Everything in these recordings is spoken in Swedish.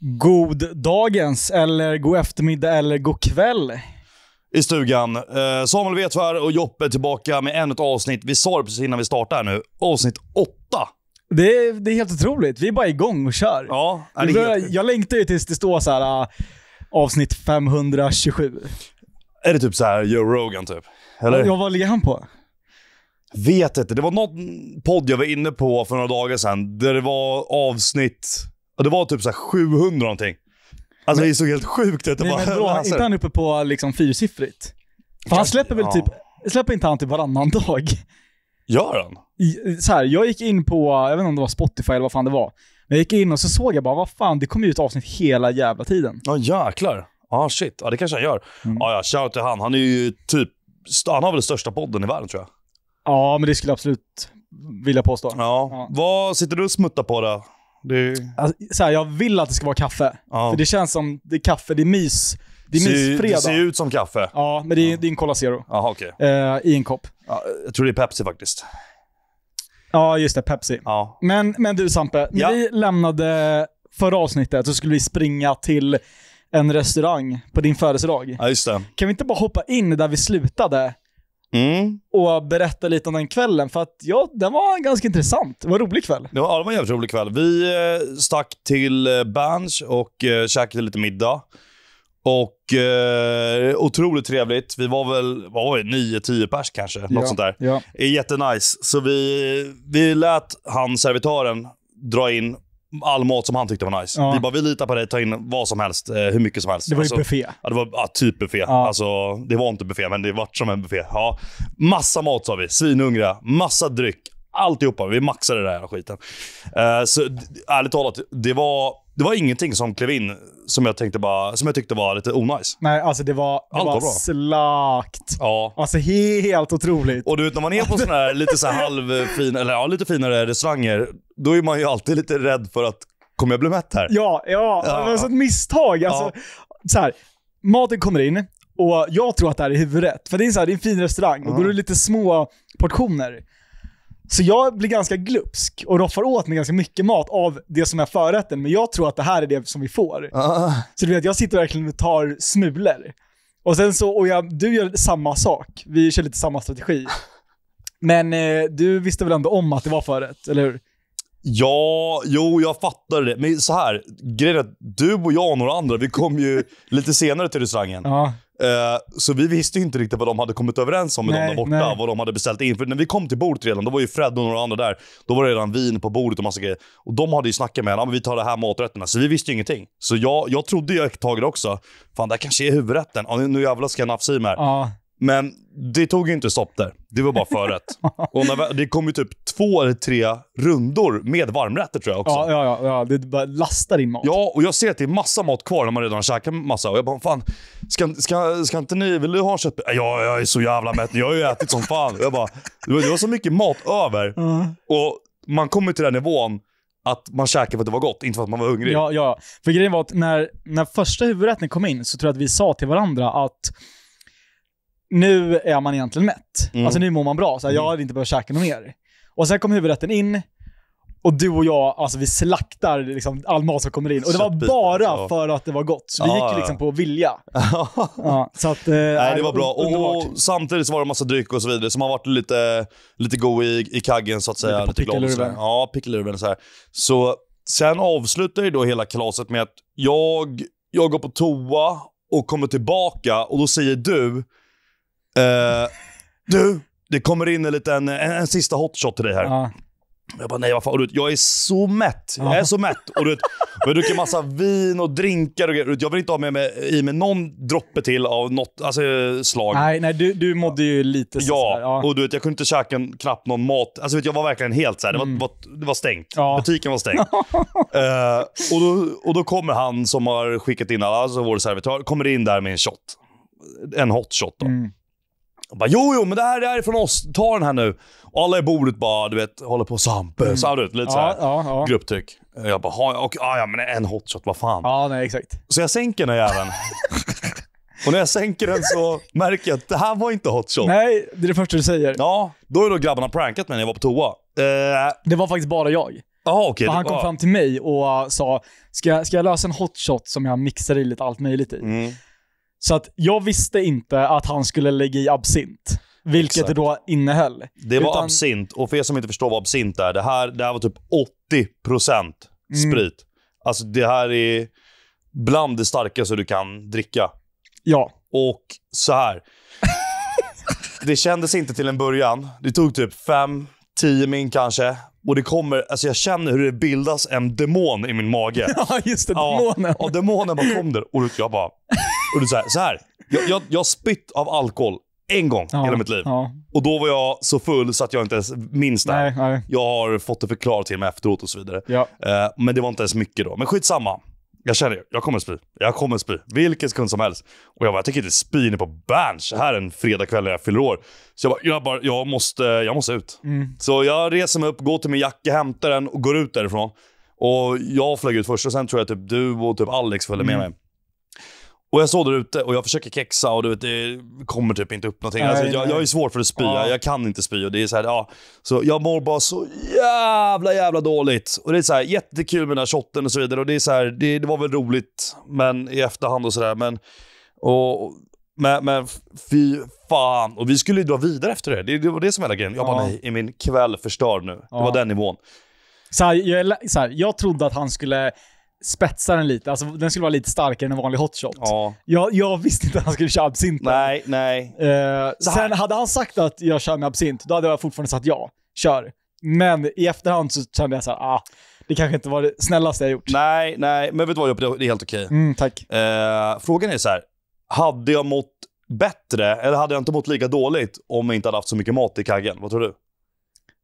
God dagens, eller god eftermiddag, eller god kväll i stugan. Eh, Samuel Vetvär och Joppe är tillbaka med ännu ett avsnitt. Vi sa det precis innan vi startade nu. Avsnitt åtta. Det är, det är helt otroligt. Vi är bara igång och kör. Ja, vi börjar, helt... Jag längtar ju tills det står så här ah, avsnitt 527. Är det typ så här Joe Rogan typ? Eller? Ja, vad ligger han på? Vet inte. Det var någon podd jag var inne på för några dagar sedan, där det var avsnitt... Det var typ så 700 någonting. Alltså men, det såg helt sjukt ut. Nej, bara, men då, inte han uppe på liksom fyrsiffrigt? För han släpper väl ja. typ... Släpper inte han typ varannan dag? Gör han? Så här, jag gick in på, jag vet inte om det var Spotify eller vad fan det var. Men jag gick in och så såg jag bara, vad fan, det kommer ju ett avsnitt hela jävla tiden. Ja, jäklar. Ja, ah, shit. Ja, det kanske han gör. Mm. Ah, ja, shout till han. Han är ju typ, han har väl den största podden i världen tror jag. Ja, men det skulle jag absolut vilja påstå. Ja. ja. Vad sitter du och smuttar på då? Det... Alltså, så här, jag vill att det ska vara kaffe. Ja. För det känns som det är kaffe, det är mys. Det är ser, Det ser ju ut som kaffe. Ja, men det är, ja. det är en Cola Zero. Aha, okay. eh, I en kopp. Ja, jag tror det är Pepsi faktiskt. Ja, just det. Pepsi. Ja. Men, men du Sampe, när vi lämnade förra avsnittet så skulle vi springa till en restaurang på din födelsedag. Ja, just det. Kan vi inte bara hoppa in där vi slutade Mm. och berätta lite om den kvällen. För att ja, den var ganska intressant. Det var en rolig kväll. Det var, ja, det var en jävligt rolig kväll. Vi eh, stack till eh, Berns och eh, käkade lite middag. Och eh, otroligt trevligt. Vi var väl vad var det, 9-10 pers kanske. Något Ja, sånt där. ja. Jättenice. Så vi, vi lät han, servitören, dra in all mat som han tyckte var nice. Ja. Vi bara, vi litar på dig, ta in vad som helst, eh, hur mycket som helst. Det var ju alltså, buffé. Ja, det var ja, typ buffé. Ja. Alltså, det var inte buffé, men det vart som en buffé. Ja. Massa mat sa vi, svinhungriga, massa dryck, alltihopa. Vi maxade den här skiten. Eh, så ärligt talat, det var det var ingenting som klev in som jag, tänkte bara, som jag tyckte var lite onajs. Nej, alltså det var, det Allt var, var slakt. Ja. Alltså helt otroligt. Och du vet när man är på sådana här lite så här halvfin, eller ja, lite finare restauranger, då är man ju alltid lite rädd för att kommer jag bli mätt här? Ja, ja. ja. Alltså ett misstag. Alltså, ja. så här, maten kommer in och jag tror att det här är huvudrätt. För det är, så här, det är en fin restaurang och då är det lite små portioner. Så jag blir ganska glupsk och roffar åt mig ganska mycket mat av det som är förrätten, men jag tror att det här är det som vi får. Ah. Så du vet, jag sitter verkligen och tar smulor. Och sen så, och jag, du gör samma sak. Vi kör lite samma strategi. Men eh, du visste väl ändå om att det var förrätt, eller hur? Ja, jo, jag fattade det. Men så här, grejen är att du och jag och några andra, vi kom ju lite senare till restaurangen. Ja. Eh, så vi visste inte riktigt vad de hade kommit överens om med nej, dem där borta. Nej. Vad de hade beställt in. För när vi kom till bordet redan, då var ju Fred och några andra där. Då var det redan vin på bordet och massa grejer. Och de hade ju snackat med en, ah, vi tar det här maträtterna. Så vi visste ju ingenting. Så jag, jag trodde jag ett tag också, fan det här kanske är huvudrätten. Ah, nu jävlar ska jag nafsa i mig här. Ja. Men det tog ju inte stopp där. Det var bara förrätt. Och när, det kom ju typ två eller tre rundor med varmrätter tror jag också. Ja, ja, ja. Det bara lastar in mat. Ja, och jag ser att det är massa mat kvar när man redan har käkat massa. Och jag bara, fan, ska, ska, ska inte ni, vill du ha köttbullar? Ja, jag är så jävla mätt. Jag har ju ätit som fan. Jag bara, det var, så mycket mat över. Mm. Och man kommer till den nivån att man käkade för att det var gott, inte för att man var hungrig. Ja, ja. För grejen var att när, när första huvudrätten kom in så tror jag att vi sa till varandra att nu är man egentligen mätt. Mm. Alltså nu mår man bra. Så här, Jag mm. hade inte behövt käka något mer. Och sen kom huvudrätten in och du och jag, alltså vi slaktar liksom all mat som kommer in. Och det var bara för att det var gott. Så vi gick ju liksom på vilja. Ja, så att, eh, Nej, det var bra. Och, och samtidigt så var det en massa dryck och så vidare, som har varit lite, lite god i, i kaggen så att säga. Lite, lite glad. Ja, pickelurven så här. Så sen avslutar ju då hela kalaset med att jag, jag går på toa och kommer tillbaka och då säger du Eh, du, det kommer in en liten, en, en sista hotshot till dig här. Ja. Jag bara, nej vad fan. Och du jag är så mätt. Jag är så mätt. Och du vet, jag massa vin och drinkar och grejer. Jag vill inte ha med mig, i mig någon droppe till av något alltså, slag. Nej, nej du, du mådde ju lite så ja, ja, och du vet, jag kunde inte käka en, knappt någon mat. Alltså, vet, jag var verkligen helt såhär. Det, var, mm. var, det var stängt. Ja. Butiken var stängd. uh, eh, och, då, och då kommer han som har skickat in alla, alltså vår servitör, kommer in där med en shot. En hot shot då. Mm. Och bara, jo, jo, men det här, det här är från oss. Ta den här nu. Och alla i bordet bara, du vet, håller på Sampe. Mm. lite ja, så Ja, ja. Grupptryck. Jag bara, ha, ja, ah, men en hotshot, vad fan. Ja, nej, exakt. Så jag sänker den här jäveln. och när jag sänker den så märker jag att det här var inte hotshot. Nej, det är det första du säger. Ja, då är då grabbarna prankat mig när jag var på toa. Eh. Det var faktiskt bara jag. Aha, okay. Han kom fram till mig och sa, ska, ska jag lösa en hotshot som jag mixar i lite allt möjligt i? Mm. Så att jag visste inte att han skulle lägga i absint. Vilket Exakt. det då innehöll. Det var Utan... absint, och för er som inte förstår vad absint är, det här, det här var typ 80% mm. sprit. Mm. Alltså det här är bland det starkaste du kan dricka. Ja. Och så här. det kändes inte till en början. Det tog typ 5-10 min kanske. Och det kommer, alltså jag känner hur det bildas en demon i min mage. Ja, just det. Demonen. Ja, demonen bara kom där. Och jag bara... Och du så här, så här. Jag, jag, jag spytt av alkohol en gång ja, hela mitt liv. Ja. Och då var jag så full så att jag inte ens minns det. Nej, nej. Jag har fått det förklarat till mig efteråt och så vidare. Ja. Eh, men det var inte ens mycket då. Men skitsamma. Jag känner ju, jag kommer spy. Jag kommer spy. Vilken sekund som helst. Och jag bara, jag tänker inte spy inne på Berns här en fredagkväll när jag fyller år. Så jag bara, jag, bara, jag, måste, jag måste ut. Mm. Så jag reser mig upp, går till min jacka, hämtar den och går ut därifrån. Och jag flög ut först och sen tror jag typ du och typ Alex följde mm. med mig. Och jag står där ute och jag försöker kexa och du vet, det kommer typ inte upp någonting. Alltså, nej, alltså, jag, jag är svår för att spy. Ja. Jag kan inte spy. Och det är så, här, ja. så jag mår bara så jävla, jävla dåligt. Och det är så här, jättekul med den här shotten och så vidare. Och det, är så här, det, det var väl roligt men, i efterhand och sådär. Men, men, men fy fan. Och vi skulle ju dra vidare efter det. Det, det var det som var hela grejen. Jag bara, nej, är min kväll förstörd nu? Ja. Det var den nivån. Så här, jag, så här, jag trodde att han skulle spetsa den lite. Alltså, den skulle vara lite starkare än en vanlig hotshot. Ja. Jag, jag visste inte att han skulle köra absint. Nej, nej. Eh, sen hade han sagt att jag kör med absint, då hade jag fortfarande sagt ja. Kör. Men i efterhand så kände jag så här, ah, det kanske inte var det snällaste jag gjort. Nej, nej, men vet du vad Joppe, det är helt okej. Mm, tack. Eh, frågan är så här, hade jag mått bättre, eller hade jag inte mått lika dåligt om jag inte hade haft så mycket mat i kaggen? Vad tror du?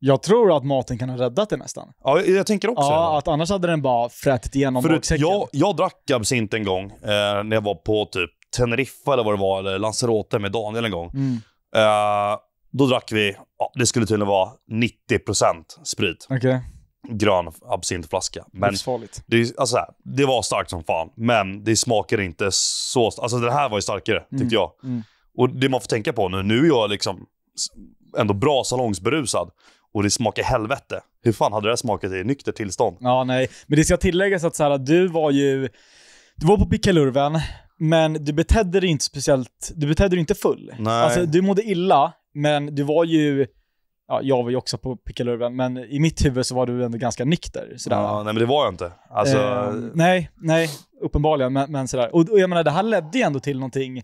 Jag tror att maten kan ha räddat det nästan. Ja, jag tänker också Ja, att annars hade den bara frätit igenom Förut, magsäcken. jag, jag drack absint en gång eh, när jag var på typ Teneriffa eller vad det var, eller Lanzarote med Daniel en gång. Mm, Eh, då drack vi, ja, det skulle tydligen vara 90% sprit. Okej, Grön absintflaska. Men det, är- alltså, här, det var starkt som fan, men det smakade inte så... Alltså det här var ju starkare, mm. tyckte jag. mm. Och det man får tänka på nu, nu är jag liksom ändå bra salongsberusad och det smakar helvete. Hur fan hade det smakat i nyktert tillstånd? Ja, nej. Men det ska tilläggas att så här, du var ju... Du var på pickalurven, men du betedde dig inte speciellt... Du betedde dig inte full. Nej. Alltså, du mådde illa, men du var ju... Ja, jag var ju också på pickalurven, men i mitt huvud så var du ändå ganska nykter. Sådär. Ja, nej, men det var jag inte. Alltså... Eh, nej, nej, uppenbarligen. Men, men sådär. Och, och jag menar, det här ledde ju ändå till någonting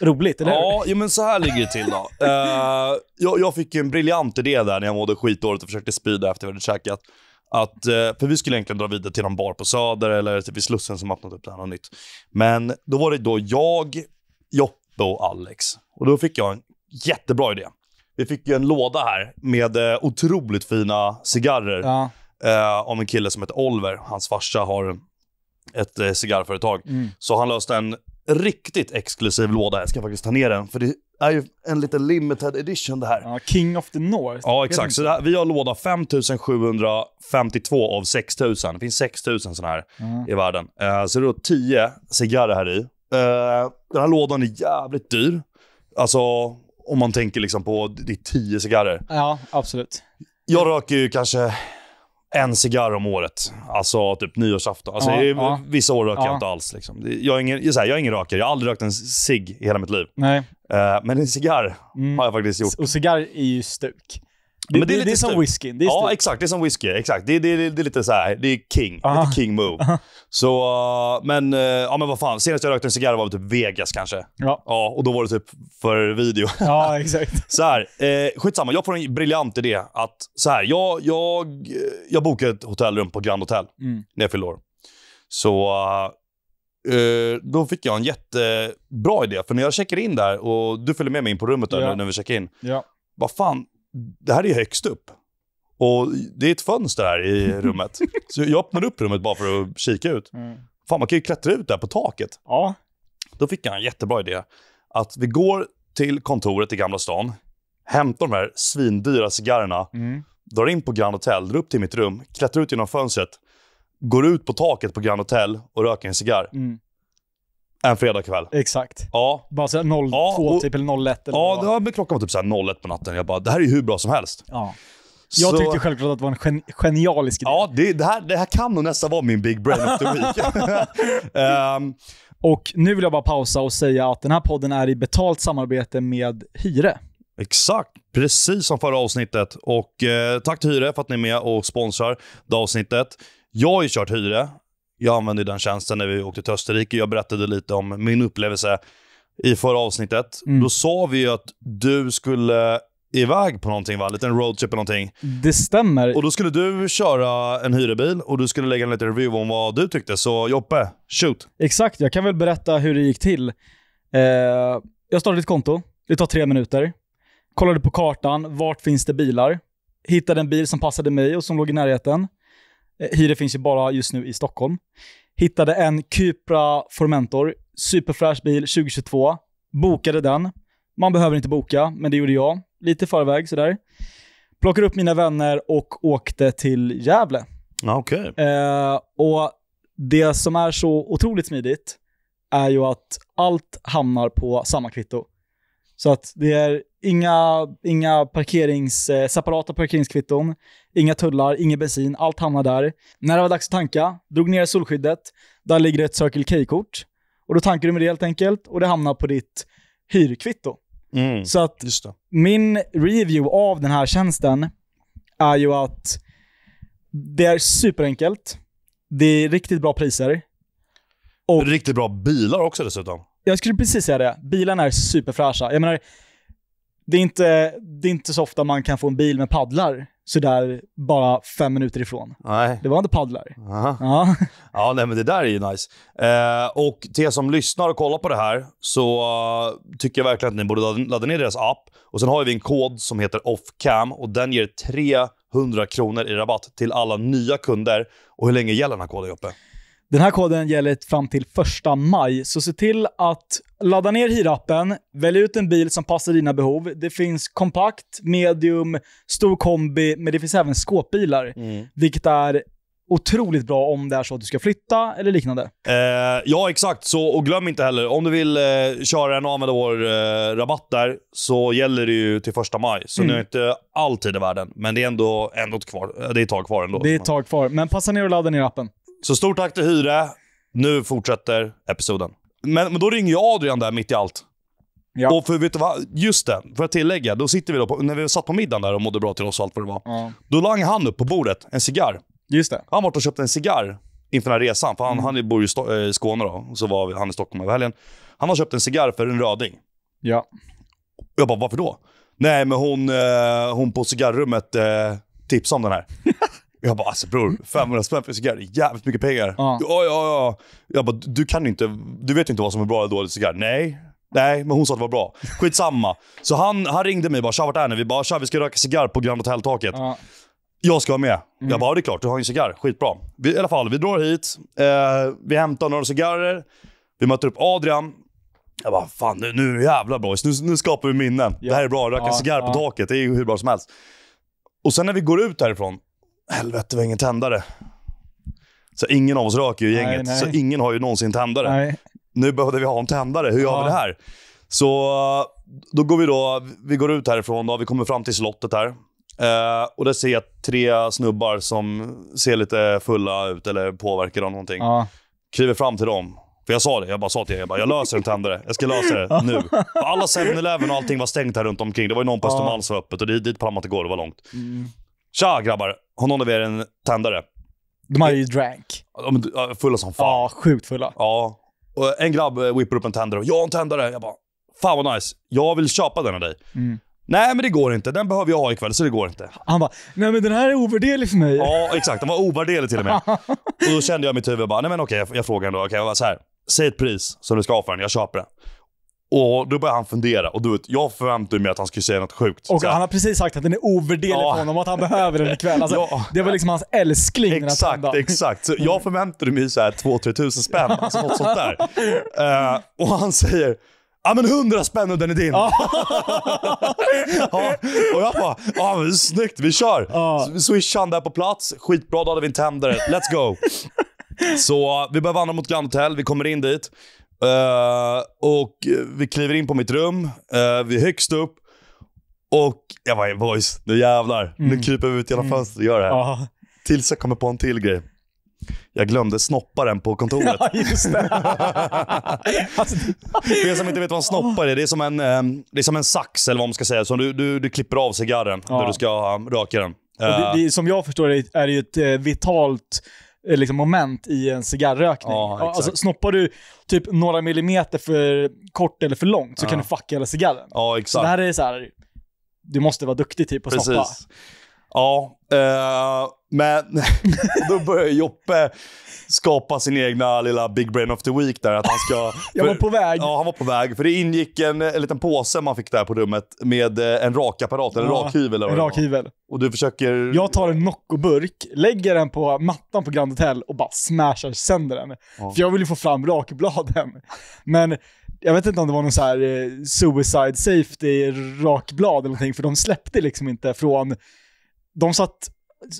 roligt, eller hur? ja men så här ligger det till då. uh, jag, jag, fick en briljant idé där när jag mådde skitdåligt och försökte spyda efter vi hade käkat. Att, eh, för vi skulle egentligen dra vidare till någon bar på Söder eller typ vid Slussen som öppnat upp där, något nytt. Men då var det då jag, Joppe och Alex. Och då fick jag en jättebra idé. Vi fick ju en låda här med eh, otroligt fina cigarrer. Ja. Eh, om en kille som heter Oliver. Hans farsa har ett eh, cigarrföretag. Mm. Så han löste en riktigt exklusiv låda. Jag ska faktiskt ta ner den, för det är ju en lite limited edition det här. Ja, King of the North. Ja, exakt. Så här, vi har låda 5752 av 6000. Det finns 6000 sådana här mm. i världen. Uh, så det är då 10 cigarrer här i. Uh, den här lådan är jävligt dyr. Alltså, om man tänker liksom på, det är 10 cigarrer. Ja, absolut. Jag röker ju kanske en cigarr om året. Alltså typ nyårsafton. Alltså, ja, ja. Vissa år röker ja. jag inte alls. Liksom. Jag, är ingen, jag, här, jag är ingen rökare. Jag har aldrig rökt en cigg i hela mitt liv. Nej. Uh, men en cigarr mm. har jag faktiskt gjort. Och cigarr är ju stuk. Det, det, det, är lite, som whisky. Är ja, exakt. Det är som whisky. Exakt. Det, är lite så här, det är king. Aha. Lite king move. Aha. Så, eh, men, eh, ja, men vad fan. Senast jag rökte en cigarr var typ Vegas kanske. Ja. ja. Och då var det typ för video. Ja, exakt. så här, eh, skitsamma. Jag får en briljant idé. Att, så här, jag, jag, eh, jag bokade ett hotellrum på Grand Hotel mm. när jag fyllde år. Så eh, då fick jag en jättebra idé. För när jag checkar in där och du följer med mig in på rummet där ja. när vi checkar in. Ja. Vad fan, det här är högst upp. Och det är ett fönster här i rummet. Så jag öppnade upp rummet bara för att kika ut. Mm. Fan, man kan ju klättra ut där på taket. Ja. Då fick jag en jättebra idé. Att vi går till kontoret i Gamla stan, hämtar de här svindyra cigarrerna, mm. drar in på Grand Hotel, drar upp till mitt rum, klättrar ut genom fönstret, går ut på taket på Grand Hotel och röker en cigarr. Mm en fredagkväll. Exakt. Ja. Bara såhär 02 ja, typ, eller 01. Eller ja, det, men klockan var typ 01 på natten. Jag bara, det här är ju hur bra som helst. Ja. Jag så... tyckte självklart att det var en gen genialisk idé. Ja, det, det, här, det här kan nog nästan vara min big brain of the week. um, och nu vill jag bara pausa och säga att den här podden är i betalt samarbete med Hyre. Exakt, precis som förra avsnittet. Och eh, tack till Hyre för att ni är med och sponsrar det avsnittet. Jag har ju kört Hyre jag använde den tjänsten när vi åkte till Österrike. Jag berättade lite om min upplevelse i förra avsnittet. Mm. Då sa vi ju att du skulle iväg på någonting, va? En liten roadtrip eller någonting. Det stämmer. Och då skulle du köra en hyrbil och du skulle lägga en liten review om vad du tyckte. Så Joppe, shoot! Exakt, jag kan väl berätta hur det gick till. Eh, jag startade ett konto, det tar tre minuter. Kollade på kartan, vart finns det bilar? Hittade en bil som passade mig och som låg i närheten. Hyror eh, finns ju bara just nu i Stockholm. Hittade en Cupra Formentor, superfräsch bil 2022. Bokade den. Man behöver inte boka, men det gjorde jag. Lite förväg sådär. Plockade upp mina vänner och åkte till Gävle. Okay. Eh, och det som är så otroligt smidigt är ju att allt hamnar på samma kvitto. Så att det är Inga, inga parkerings, eh, separata parkeringskvitton, inga tullar, ingen bensin, allt hamnar där. När det var dags att tanka, drog ner solskyddet, där ligger ett Circle K-kort. Och då tankar du med det helt enkelt och det hamnar på ditt hyrkvitto. Mm, Så att min review av den här tjänsten är ju att det är superenkelt, det är riktigt bra priser. Och riktigt bra bilar också dessutom. Jag skulle precis säga det. Bilarna är superfräscha. Jag menar, det, är inte, det är inte så ofta man kan få en bil med paddlar sådär bara fem minuter ifrån. Nej. Det var inte paddlar. Aha. Ja. ja, nej, men det där är ju nice. Eh, och till er som lyssnar och kollar på det här så uh, tycker jag verkligen att ni borde ladda, ladda ner deras app. Och Sen har vi en kod som heter Offcam och den ger 300 kronor i rabatt till alla nya kunder. Och Hur länge gäller den här koden, Joppe? Den här koden gäller fram till 1 maj, så se till att ladda ner hyrappen, välj ut en bil som passar dina behov. Det finns kompakt, medium, stor kombi, men det finns även skåpbilar, mm. vilket är otroligt bra om det är så att du ska flytta eller liknande. Eh, ja, exakt. Så, och glöm inte heller, om du vill eh, köra en och använda vår eh, rabatt där så gäller det ju till första maj. Så mm. nu är inte all tid i världen, men det är ändå, ändå kvar. Det är ett tag kvar ändå. Det är ett tag kvar, men passa ner och ladda ner appen. Så stort tack till Hyre. Nu fortsätter episoden. Men, men då ringer jag Adrian där mitt i allt. Ja. Och för, vet du vad? Just det, för att tillägga. Då sitter vi då på, när vi satt på middagen där och mådde bra till oss och allt vad det var. Ja. Då lang han upp på bordet en cigarr. Just det. Han var och köpte en cigarr inför den här resan. För han, mm. han bor i eh, Skåne då, så var han i Stockholm över helgen. Han har köpt en cigarr för en röding. Ja. Jag bara, varför då? Nej, men hon, eh, hon på cigarrummet eh, tipsade om den här. Jag bara, alltså bror, 500 mm. spänn för en cigarr är jävligt mycket pengar. Ja. Ja, ja, ja. Jag bara, du kan inte, du vet inte vad som är bra eller dåligt cigarr. Nej. Nej, men hon sa att det var bra. Skitsamma. Så han, han ringde mig och bara, tja vart är ni? Vi bara, tja vi ska röka cigarr på Grand Hotel-taket. Ja. Jag ska vara med. Mm. Jag bara, det är klart, du har ju en cigarr. Skitbra. Vi, I alla fall, vi drar hit. Eh, vi hämtar några cigarrer. Vi möter upp Adrian. Jag bara, fan nu, nu jävlar boys. Nu, nu skapar vi minnen. Ja. Det här är bra. Röka ja, cigarr på taket. Det är ju hur bra som helst. Och sen när vi går ut härifrån helvete, vi har ingen tändare. Så ingen av oss röker ju i gänget, nej, nej. så ingen har ju någonsin tändare. Nej. Nu behövde vi ha en tändare, hur gör ja. vi det här? Så eh, då går vi då, vi går ut härifrån, då. vi kommer fram till slottet här. Eh, och där ser jag tre snubbar som ser lite fulla ut eller påverkade av någonting. Ja. Kliver fram till dem. För jag sa det, jag bara sa till er, jag, bara, jag löser en tändare. Jag ska lösa det nu. För alla 7-Eleven och allting var stängt här runt omkring. Det var ju någon på Östermalm som var öppet och dit, dit pallade man inte gå, det var långt. Mm. Tja grabbar! Har någon av er en tändare? De hade ju drank. fulla som fan. Ja, sjukt fulla. Ja. Och en grabb eh, whippar upp en tändare och “Jag har en tändare!” Jag bara “Fan vad nice, jag vill köpa den av dig”. Mm. Nej men det går inte, den behöver jag ha ikväll så det går inte. Han bara, nej men den här är ovärderlig för mig. Ja exakt, den var ovärderlig till och med. och då kände jag i mitt huvud bara, nej men okej jag, jag frågar ändå. Okej, jag bara, så här. Säg ett pris som du ska ha för den, jag köper den. Och då börjar han fundera och du vet, jag förväntade mig att han skulle säga något sjukt. Och han har precis sagt att den är ovärderlig ja. för honom och att han behöver den ikväll. Alltså, ja. Det var liksom hans älskling Exakt, den exakt. exakt. jag förväntade mig såhär 2-3 tusen spänn, alltså något sånt där. Uh, och han säger Ja men hundra spänn och den är din. ja, och jag bara, ja men snyggt vi kör. Ja. Swishade han där på plats, skitbra då hade vi en tändare, let's go. Så vi börjar vandra mot Grand Hotel, vi kommer in dit. Eh, och vi kliver in på mitt rum. Uh, vi är högst upp. Och jag bara, boys, nu jävlar. Mm. Nu kryper vi ut genom mm. fönstret och gör det här. Aha. Tills jag kommer på en till grej. Jag glömde snoppa den på kontoret. Ja, just det. För alltså, er som inte vet vad en snoppare är, det är som en, eh, det är som en sax eller vad man ska säga. Som du, du, du klipper av cigarren ja. när du ska röka den. Det, det, som jag förstår det är det ju ett vitalt Eh, liksom, moment i en cigarrökning. Ja, alltså, snoppar du typ några millimeter för kort eller för långt så ja. kan du fucka hela cigarren. Ja, exakt. Så det här är så här, du måste vara duktig typ på att snoppa. Ja, eh, men då börjar Joppe skapa sin egna lilla Big Brain of the Week där. Att han ska, för, Jag var på väg. Ja, han var på väg. För det ingick en, en liten påse man fick där på rummet med eh, en rakapparat, eller ja, rakhyvel. En rakhyvel. Och du försöker... Jag tar en Nocco-burk, lägger den på mattan på Grand Hotel och bara smashar sönder den. Ja. För jag vill ju få fram rakbladen. Men jag vet inte om det var någon så här eh, suicide safety rakblad eller någonting, för de släppte liksom inte från... De satt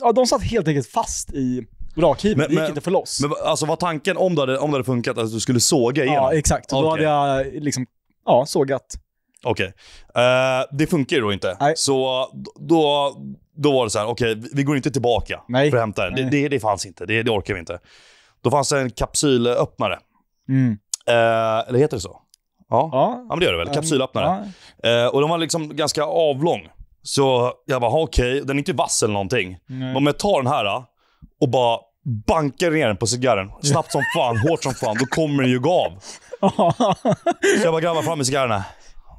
ja, de satt helt enkelt fast i rakhyveln. Det gick inte att få loss. Men alltså var tanken, om det hade, om det hade funkat, att du skulle såga igenom? Ja, exakt. Och Då hade jag liksom, ja, sågat. Okej. Eh, det funkar ju då inte. Nej. Så då, då var det så här, okej, vi- vi går inte tillbaka Nej. för att hämta den. Det, det, det fanns inte. Det, det orkar vi inte. Då fanns det en kapsylöppnare. Mm. Eh, eller heter det så? Ja. Ja. Ja, men det gör det väl. Kapsylöppnare. Ja. Eh, och den var liksom ganska avlång. Så jag bara, okej. Okay. Den är inte vass eller någonting. Nej. Men om jag tar den här äh, och bara bankar ner den på cigarren. Snabbt som fan, hårt som fan. Då kommer den ju gå av. så jag bara grabbar fram med cigarrerna.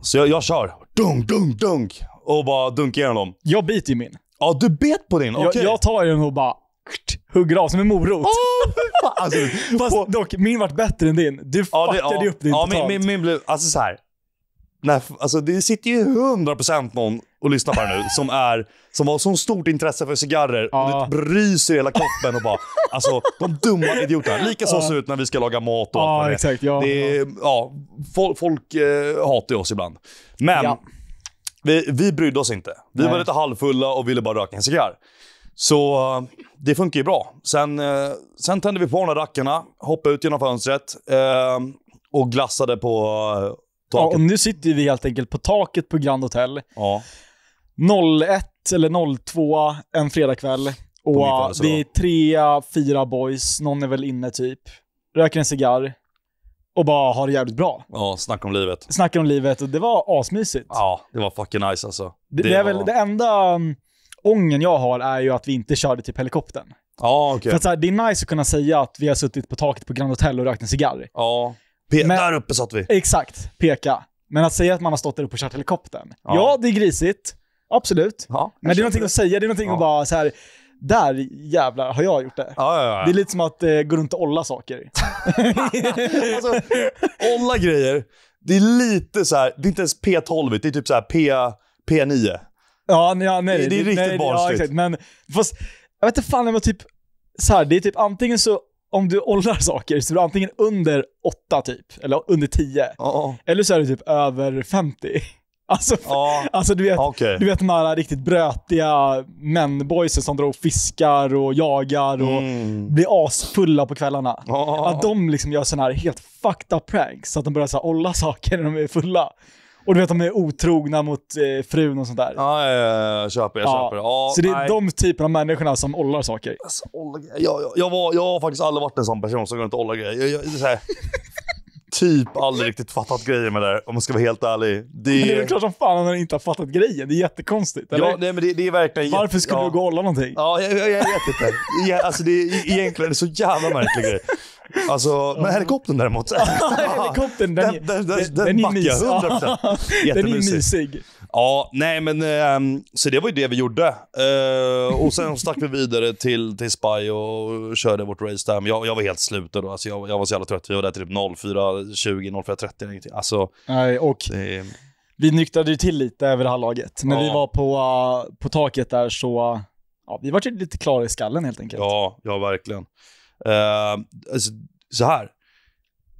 Så jag, jag kör. Dunk, dunk, dunk. Och bara dunkar igenom dem. Jag biter i min. Ja, du bet på din? Okay. Jag, jag tar i den och bara hugger av som en morot. Oh, alltså, Fast på... dock, min vart bättre än din. Du ja, fuckade det, ja. upp din ja, totalt. Min, min, min blev, alltså så här när, alltså det sitter ju 100% någon och lyssnar på det nu som, är, som har sån stort intresse för cigarrer ja. och det ryser i hela kroppen och bara alltså de dumma idioterna. Likaså ja. ser ut när vi ska laga mat och ja, allt exakt, ja, det är, ja. ja Folk, folk eh, hatar oss ibland. Men ja. vi, vi brydde oss inte. Vi Nej. var lite halvfulla och ville bara röka en cigarr. Så eh, det funkar ju bra. Sen, eh, sen tände vi på de där rackarna, hoppade ut genom fönstret eh, och glassade på eh, Ja, och nu sitter vi helt enkelt på taket på Grand Hotel. Ja. 01 eller 02 en fredagkväll. Och alltså det är tre, fyra boys, någon är väl inne typ. Röker en cigarr och bara har det jävligt bra. Ja, snackar om livet. Snackar om livet och det var asmysigt. Ja, det var fucking nice alltså. Det, det, det är var... väl det enda um, ången jag har är ju att vi inte körde typ helikoptern. Ja, okej. Okay. För att så här, det är nice att kunna säga att vi har suttit på taket på Grand Hotel och rökt en cigarr. Ja men, där uppe satt vi. Exakt, peka. Men att säga att man har stått där uppe och kört helikoptern. Ja, ja det är grisigt. Absolut. Ja, men det är någonting det. att säga, det är någonting ja. att bara så här, där jävlar har jag gjort det. Ja, ja, ja. Det är lite som att eh, gå runt och olla saker. alltså, olla grejer, det är lite så här, det är inte ens P12, det är typ så här P, P9. Ja, nej, nej, det, är, det är riktigt nej, barnsligt. men fast, jag vet inte fan, men typ, så här, det är typ antingen så om du åldrar saker så är du antingen under 8 typ, eller under 10. Oh. Eller så är du typ över 50. Alltså, oh. alltså du vet, okay. du vet de här riktigt brötiga män-boysen som drar och fiskar och jagar och mm. blir asfulla på kvällarna. Oh. Att de liksom gör sådana här helt fucked up pranks, så att de börjar så här olla saker när de är fulla. Och du vet, de är otrogna mot eh, frun och sånt där. Ja, jag köper, jag köper. Ja, så det är nej. de typerna av människorna som ollar saker. Alltså, jag, jag, jag, var, jag har faktiskt aldrig varit en sån person som går runt och ollar grejer. Jag, jag, det är så här, typ aldrig riktigt fattat grejen med det här, om man ska vara helt ärlig. Det, men det är väl klart som fan han inte har fattat grejen. Det är jättekonstigt. Eller? Ja, nej, men det, det är verkligen... Varför skulle ja. du gå och hålla någonting? Ja, jag, jag, jag vet inte. ja, alltså, det är egentligen det är så jävla märklig grej. Alltså, men helikoptern däremot. helikoptern, den, den, den, den, den, den, den, den, den, den, den, den, Ja, nej men um, så det var ju det vi gjorde. Uh, och sen stack vi vidare till, till Spy och körde vårt race där. Men jag, jag var helt slut då. Alltså, jag, jag var så jävla trött. Vi var där typ 04.20, 04.30 alltså, Nej, och det... vi nyktrade ju till lite över det här laget. När ja. vi var på, uh, på taket där så, ja, vi var typ lite klara i skallen helt enkelt. Ja, ja verkligen. Uh, alltså, så här.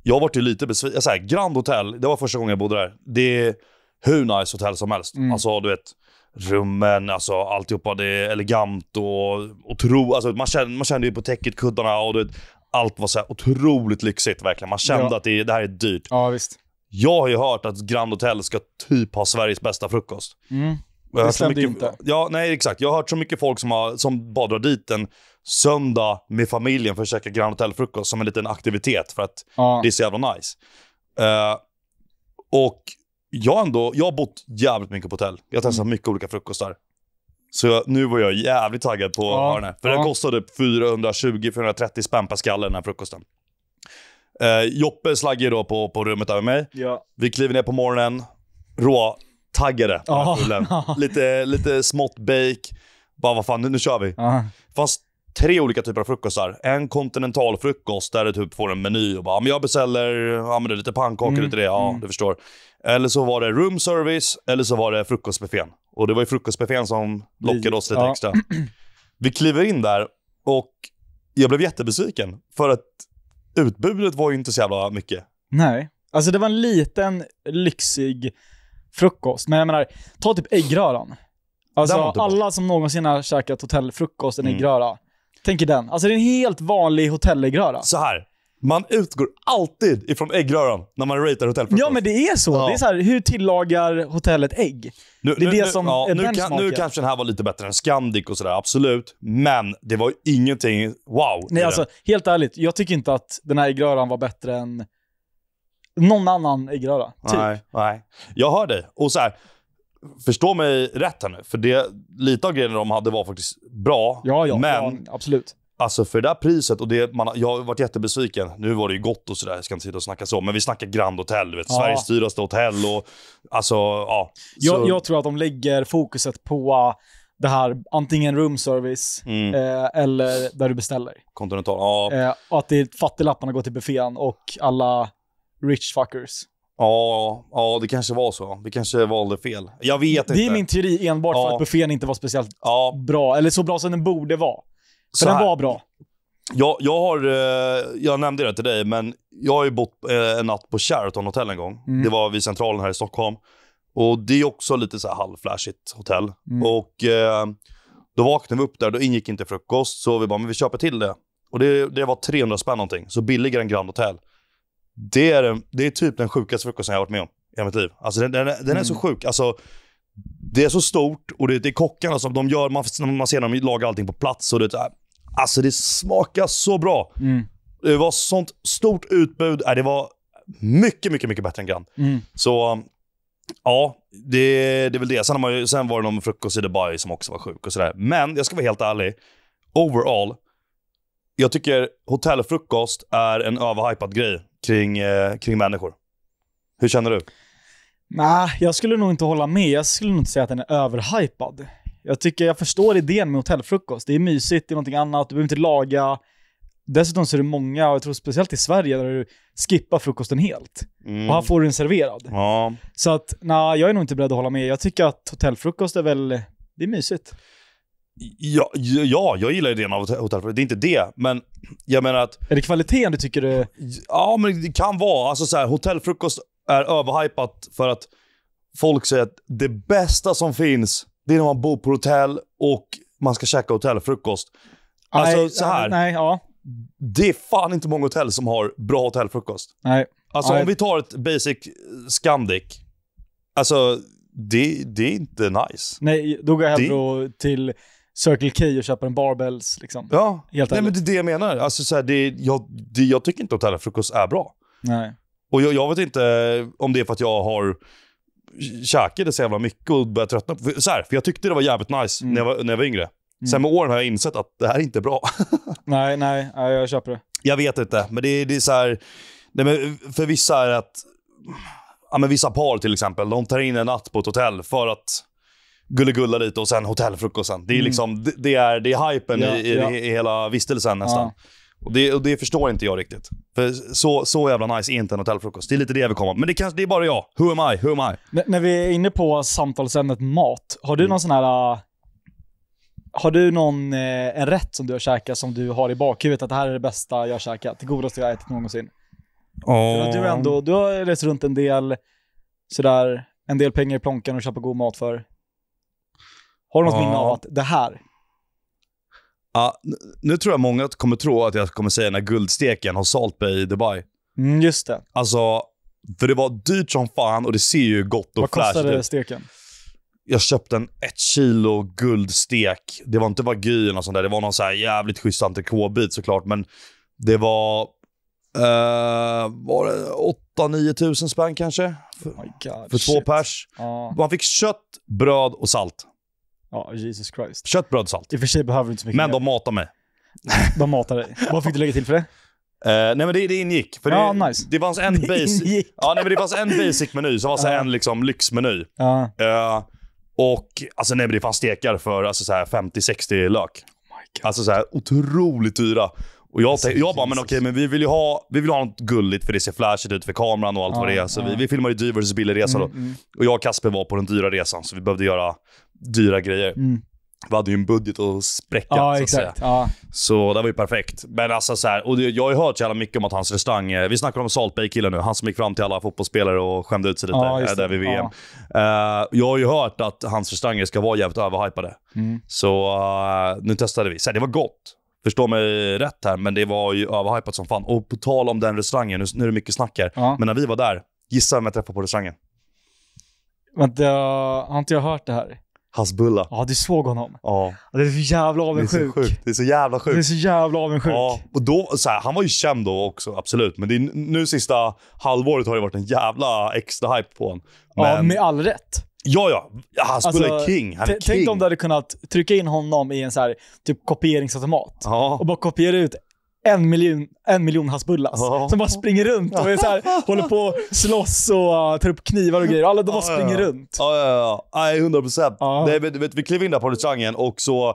Jag vart ju lite besviken. Grand Hotel, det var första gången jag bodde där. Det hur nice hotell som helst. Mm. Alltså du vet, rummen, alltså alltihopa. Det är elegant och otroligt. Alltså, man, kände, man kände ju på täcket, kuddarna och du vet, allt var så här otroligt lyxigt verkligen. Man kände ja. att det, det, här är dyrt. Ja, visst. Jag har ju hört att Grand Hotel ska typ ha Sveriges bästa frukost. Mm. Det stämde mycket, inte. Ja, nej exakt. Jag har hört så mycket folk som, har, som bara drar dit en söndag med familjen för att käka Grand Hotel-frukost som en liten aktivitet för att ja. det är så jävla nice. Uh, och jag, ändå, jag har bott jävligt mycket på hotell. Jag har testat mm. mycket olika frukostar. Så jag, nu var jag jävligt taggad på ja, den här. För ja. den kostade 420-430 typ spänn per skalle, den här frukosten. Eh, Joppe slaggar då på, på rummet över mig. Ja. Vi kliver ner på morgonen, råtaggade. Oh. lite, lite smått bake. Bara vad fan, nu, nu kör vi. Uh. Fast tre olika typer av frukostar. En kontinentalfrukost där du typ får en meny och bara, men jag beställer ja, men det är lite pannkakor, mm. lite det, ja mm. du förstår. Eller så var det room service, eller så var det frukostbuffén. Och det var ju frukostbuffén som lockade oss lite ja. extra. Vi kliver in där och jag blev jättebesviken. För att utbudet var ju inte så jävla mycket. Nej. Alltså det var en liten lyxig frukost. Men jag menar, ta typ äggröran. Alltså alla som någonsin har käkat hotellfrukost, en mm. äggröra. Tänk er den. Alltså det är en helt vanlig hotelläggröra. Så här, man utgår alltid ifrån äggröran när man ratear hotellfrukost. Ja, men det är så. Ja. Det är så här, hur tillagar hotellet ägg? Nu, det är nu, det som ja, är nu, kan, nu kanske den här var lite bättre än Scandic och sådär, absolut. Men det var ingenting wow. Nej, alltså helt ärligt. Jag tycker inte att den här äggröran var bättre än någon annan äggröra. Typ. Nej, nej. Jag hör dig. Och så här, förstå mig rätt här nu, för det, lite av grejerna de hade var faktiskt bra. Ja, ja, men ja, absolut. Alltså för det där priset, och det, man, jag har varit jättebesviken. Nu var det ju gott och sådär, jag ska inte sitta och snacka så, men vi snackar Grand Hotel, du vet, ja. Sveriges dyraste hotell och alltså, ja. Jag, jag, tror att de lägger fokuset på det här, antingen roomservice mm. eh, eller där du beställer. Continental, ja. Eh, och att det är fattiglapparna går till buffén och alla rich fuckers. Ja, ja, det kanske var så. Vi kanske valde fel. Jag vet det inte. Det är min teori enbart ja. för att buffén inte var speciellt ja. bra, eller så bra som den borde vara. För den var bra. Jag, jag, har, eh, jag nämnde det till dig, men jag har ju bott eh, en natt på Sheraton Hotel en gång. Mm. Det var vid Centralen här i Stockholm. Och Det är också lite så här halvflashigt hotell. Mm. Och eh, Då vaknade vi upp där, då ingick inte frukost. Så vi bara, men vi köper till det. Och Det, det var 300 spänn någonting, så billigare än Grand Hotel. Det är, det är typ den sjukaste frukosten jag varit med om i mitt liv. Alltså den, den, den är mm. så sjuk. Alltså, det är så stort och det, det är kockarna som de gör. Man, man ser dem lagar allting på plats. Och det, alltså det smakar så bra. Mm. Det var sånt stort utbud. Det var mycket, mycket, mycket bättre än Grand. Mm. Så um, ja, det, det är väl det. Sen, man, sen var det någon frukost i Dubai som också var sjuk och sådär. Men jag ska vara helt ärlig. Overall, jag tycker hotellfrukost är en överhypad grej kring, eh, kring människor. Hur känner du? Nej, jag skulle nog inte hålla med. Jag skulle nog inte säga att den är överhypad. Jag tycker jag förstår idén med hotellfrukost. Det är mysigt, det är någonting annat, du behöver inte laga. Dessutom så är det många, och jag tror speciellt i Sverige, där du skippar frukosten helt. Mm. Och här mm. får du den serverad. Ja. Så att, nej, jag är nog inte beredd att hålla med. Jag tycker att hotellfrukost är väl, det är mysigt. Ja, ja, jag gillar idén av hotellfrukost. Det är inte det, men jag menar att... Är det kvaliteten du tycker du... Ja, men det kan vara. Alltså så här, hotellfrukost är överhypat för att folk säger att det bästa som finns, det är när man bor på hotell och man ska käka hotellfrukost. Alltså nej, så här. Nej, ja. Det är fan inte många hotell som har bra hotellfrukost. Nej. Alltså nej. om vi tar ett basic Scandic. Alltså, det, det är inte nice. Nej, då går jag hellre det... till Circle K och köper en barbells. Liksom. Ja, Helt nej, men det är det jag menar. Alltså, så här, det, jag, det, jag tycker inte hotellfrukost är bra. Nej. Och jag, jag, vet inte om det är för att jag har käkat så jävla mycket och börjat tröttna för, så här, för jag tyckte det var jävligt nice mm. när, jag var, när jag var yngre. Mm. Sen med åren har jag insett att det här är inte bra. nej, nej, nej, jag köper det. Jag vet inte, men det, det är så här, nej, för vissa är det att... Ja, men vissa par till exempel, de tar in en natt på ett hotell för att gulla lite och sen hotellfrukosten. Det är, mm. liksom, det, det, är, det är hypen ja, i, i, ja. i, hela vistelsen nästan. Ja. Och det, och det förstår inte jag riktigt. För så, så jävla nice är inte en hotellfrukost. Det är lite det jag vill komma. Men det, kanske, det är bara jag. Who am I? Who am I? N när vi är inne på samtalsämnet mat, har du mm. någon sån här... Äh, har du någon uh, en rätt som du har käkat som du har i bakhuvudet att det här är det bästa jag har käkat? Det godaste jag har ätit någonsin? Oh. Du, ändå, du har rest runt en del, sådär, en del pengar i plånkan och köpt god mat för. Har du något ja. minne av att det här, Ja, nu tror jag många kommer tro att jag kommer säga när guldsteken har sålt mig i Dubai. Mm, just det. Alltså, för det var dyrt som fan och det ser ju gott och Vad fräscht ut. Vad kostade steken? Jag köpte en ett kilo guldstek. Det var inte wagyu eller och sånt där. Det var någon så jävligt schysst entrecote-bit såklart, men det var... Uh, var det 8-9 tusen spänn kanske? Oh my God, för två pers. Ah. Man fick kött, bröd och salt. Ja, Jesus Christ. Kött, bröd, salt. I och för sig behöver du inte så mycket Men de matar mig. De matar dig. Vad fick du lägga till för det? Eh, nej men det, det ingick. För det, Ja, nice. det fanns en basic, ja, nej, men det fanns en basic meny, så fanns det en liksom lyxmeny. Ja. Eh, och alltså nej men det fanns stekar för alltså, 50-60 lök. Oh my Alltså såhär otroligt dyra. Och jag, alltså, tänkte, jag bara, men okej, men vi vill ju ha, vi vill ha något gulligt för det ser flashigt ut för kameran och allt vad det är. Så vi, vi filmar ju dyr versus billig resa då. Mm, mm. Och jag och Kasper var på den dyra resan, så vi behövde göra dyra grejer. Mm. Vi hade ju en budget att spräcka. Ja, så, exakt. Ja. så det var ju perfekt. Men alltså så här, och jag har ju hört så jävla mycket om att hans restaurang, vi snackar om Salt Bay-killen nu, han som gick fram till alla fotbollsspelare och skämde ut sig lite ja, eh, där vid VM. Ja. Uh, jag har ju hört att hans restauranger ska vara jävligt överhypade. Mm. Så uh, nu testade vi. Så här, det var gott. Förstå mig rätt här, men det var ju överhypat som fan. Och på tal om den restaurangen, nu, nu är det mycket snack här. Men när vi var där, gissa vem jag träffade på restaurangen? Vänta, har inte jag hört det här? Hasbulla. Ja, du såg honom. Ja. Det är så jävla avundsjuk. Det är så Det är så jävla sjukt. Det är så jävla avundsjuk. Ja, och då, så här, han var ju känd då också, absolut. Men det är, nu sista halvåret har det varit en jävla extra hype på honom. Men... Ja, med all rätt. Ja, ja. Hasbulla alltså, är king. Han är king. Tänk om du hade kunnat trycka in honom i en så här, typ kopieringsautomat ja. och bara kopiera ut en miljon, en miljon hasbullas oh. som bara springer runt och är så här, håller på och slåss och uh, tar upp knivar och grejer. Alla de bara oh, springer ja. runt. Ja, ja, ja. Hundra procent. Vi kliver in där på restaurangen och så eh,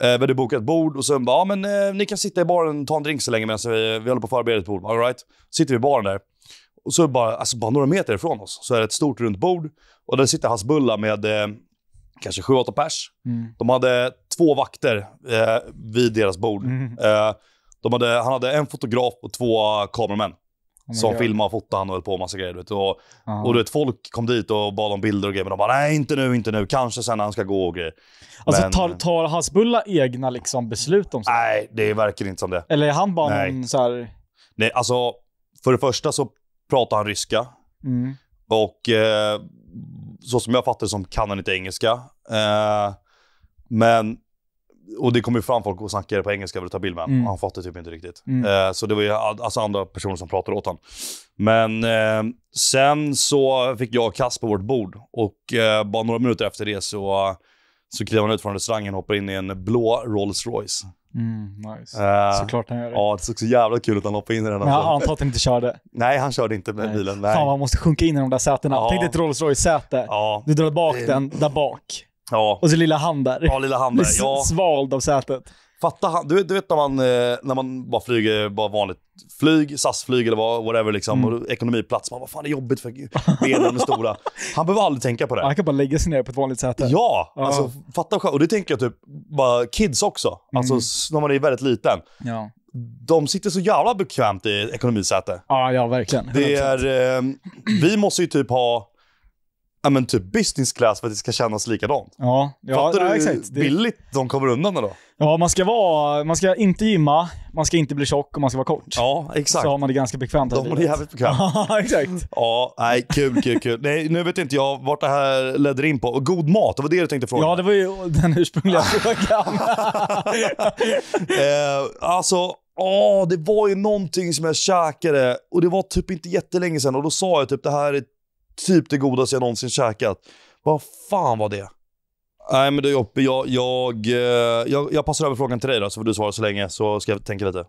vi hade bokat bord och sen bara, ja men eh, ni kan sitta i baren och ta en drink så länge medan vi, vi håller på att förbereda ett bord. Alright? right. Sitter vi i baren där. Och så bara, alltså bara några meter ifrån oss så är det ett stort runt bord och där sitter Hasbulla med eh, kanske 7-8 pers. Mm. De hade två vakter eh, vid deras bord. Mm. Eh, hade, han hade en fotograf och två kameramän. Oh som God. filmade och fotade han och höll på med massa grejer. Vet, och, ah. och du vet, folk kom dit och bad om bilder och grejer, men de bara nej, inte nu, inte nu. Kanske sen när han ska gå och grejer. Alltså men... tar, tar Hasbulla egna liksom, beslut om sånt? Nej, det verkar inte som det. Eller är han bara nej. någon så här... Nej, alltså för det första så pratar han ryska. Mm. Och eh, så som jag fattar det så kan han inte engelska. Eh, men och det kom ju fram folk och snackade på engelska och ville ta bild med honom. Mm. Han fattade typ inte riktigt. Mm. Eh, så det var ju alltså andra personer som pratade åt honom. Men eh, sen så fick jag kast på vårt bord och eh, bara några minuter efter det så, så klev han ut från restaurangen och hoppade in i en blå Rolls Royce. Mm, nice. Uh, Såklart han gör det. Ja, det såg så jävla kul ut han hoppade in i den. Men jag antar att han inte körde? Nej, han körde inte med nej. bilen. Nej. Fan, man måste sjunka in i de där sätena. Ja. Tänk dig ett Rolls Royce-säte. Ja. Du drar bak det... den där bak. Ja. Och så lilla han där. Ja, lilla han där. Ja. Svald av sätet. Fatta han, du, du vet när man, eh, när man bara flyger bara vanligt flyg, SAS-flyg eller vad, whatever liksom, mm. ekonomiplats. Man vad fan det är jobbigt för benen är stora. Han behöver aldrig tänka på det. Han kan bara lägga sig ner på ett vanligt säte. Ja, uh. alltså fatta själv. Och det tänker jag typ, bara kids också. Alltså, mm. Alltså när man är väldigt liten. Ja. De sitter så jävla bekvämt i ekonomisäte. Ja, ja verkligen. Det är, eh, vi måste ju typ ha ja, men typ business class för att det ska kännas likadant. Ja, ja, Fattar ja, du exakt. hur billigt de kommer undan med då? Ja, man ska, vara, man ska inte gymma, man ska inte bli tjock och man ska vara kort. Ja, exakt. Så har man det ganska bekvämt. De har det jävligt bekvämt. ja, exakt. Ja, nej, kul, kul, kul. Nej, nu vet inte jag vart det här ledde in på. God mat, det var det du tänkte fråga? Ja, det var ju den ursprungliga frågan. eh, alltså, åh, det var ju någonting som jag käkade och det var typ inte jättelänge sedan och då sa jag typ det här är typ det godaste jag någonsin käkat. Vad fan var det? Nej men du Joppe, jag, jag, eh, jag, jag passar över frågan till dig då, så får du svara så länge så ska jag tänka lite.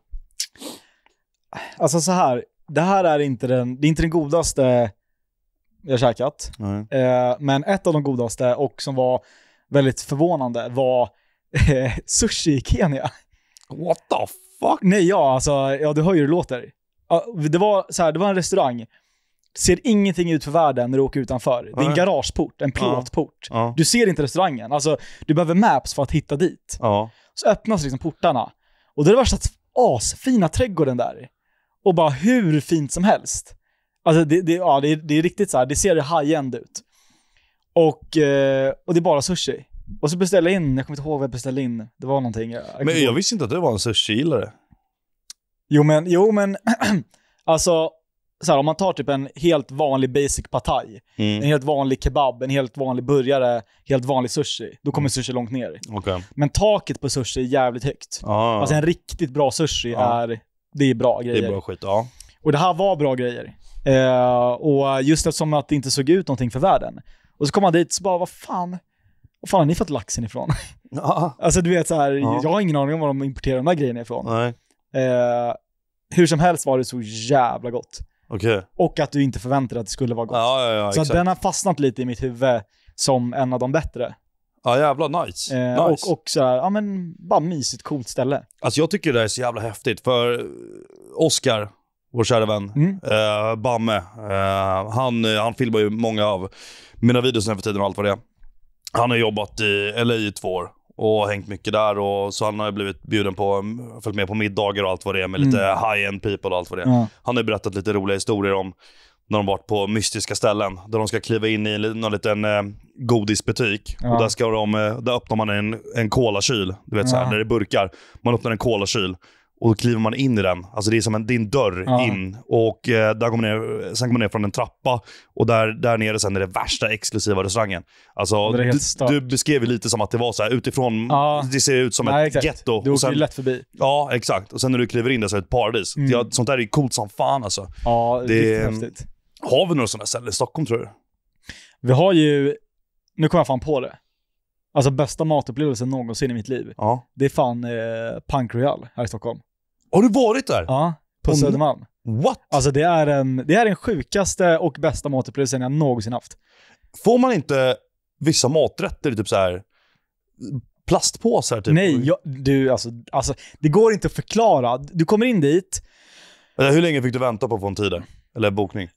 Alltså så här, det här är inte den, det är inte den godaste jag käkat. Mm. men ett av de godaste och som var väldigt förvånande var eh, sushi i Kenya. What the fuck? Nej ja, alltså, ja du hör ju hur det låter. Det var, så här, det var en restaurang ser ingenting ut för världen när du åker utanför. Det är en garageport, en plåtport. Ja. Du ser inte restaurangen. Alltså, du behöver maps för att hitta dit. Ja. Så öppnas liksom portarna. Och det är det värsta asfina trädgården där. Och bara hur fint som helst. Alltså det, det ja, det, det, är riktigt så här, det ser high-end ut. Och, eh, och det är bara sushi. Och så beställde jag in, jag kommer inte ihåg vad jag beställde in. Det var någonting. Jag, jag men jag visste inte att du var en sushi-gillare. Jo men, jo men, alltså så här, om man tar typ en helt vanlig basic pataj, mm. en helt vanlig kebab, en helt vanlig burgare, helt vanlig sushi, då kommer sushi långt ner. Okay. Men taket på sushi är jävligt högt. Ah. Alltså en riktigt bra sushi ah. är, det är bra grejer. Det är bra skit, ja. Och det här var bra grejer. Eh, och just eftersom att det inte såg ut någonting för världen. Och så kom man dit och bara, vad fan, vad fan har ni fått laxen ifrån? Ah. alltså du vet så här, jag har ingen aning om var de importerar de där grejerna ifrån. Eh, hur som helst var det så jävla gott. Okay. Och att du inte förväntade dig att det skulle vara gott. Ja, ja, ja, så den har fastnat lite i mitt huvud som en av de bättre. Ja jävlar, nice. Eh, nice. Och, och sådär, ja men bara mysigt, coolt ställe. Alltså jag tycker det är så jävla häftigt, för eh, Oscar, vår kära vän, mm. eh, Bamme, eh, han, eh, han filmar ju många av mina videos nu för tiden och allt vad det är. Han har jobbat i LA i två år och hängt mycket där. Och, så han har blivit bjuden på, mm, följt med på middagar och allt vad det är med mm. lite high-end people och allt vad det är. Ja. Han har ju berättat lite roliga historier om när de varit på mystiska ställen. Där de ska kliva in i någon liten eh, godisbutik. Ja. Och där, ska de, eh, där öppnar man en, en kolakyl. Du vet, ja. så här, där det är burkar. Man öppnar en kolakyl och då kliver man in i den. Alltså det är som en, det en dörr ja. in. Och eh, där går man ner, Sen går man ner från en trappa och där, där nere sen är det värsta exklusiva restaurangen. Alltså, du, du, beskrev ju lite som att det var så här, utifrån. Ja. Det ser ut som Nej, ett getto. Du åker sen, ju lätt förbi. Ja, exakt. Och sen när du kliver in där så är det ett paradis. Mm. Ja, sånt där är ju coolt som fan alltså. Ja, det, är häftigt. Har vi några sådana ställen i Stockholm tror du? Vi har ju... Nu kommer jag fan på det. Alltså bästa matupplevelsen någonsin i mitt liv. Ja. Det är fan eh, Punk Royal här i Stockholm. Har du varit där? Ja, på Om... Södermalm. What? Alltså det är, en, det är den sjukaste och bästa matupplevelsen jag någonsin haft. Får man inte vissa maträtter typ så här plastpåsar? Typ? Nej, jag, du alltså, alltså det går inte att förklara. Du kommer in dit. Hur länge fick du vänta på att få en tid? Eller bokning?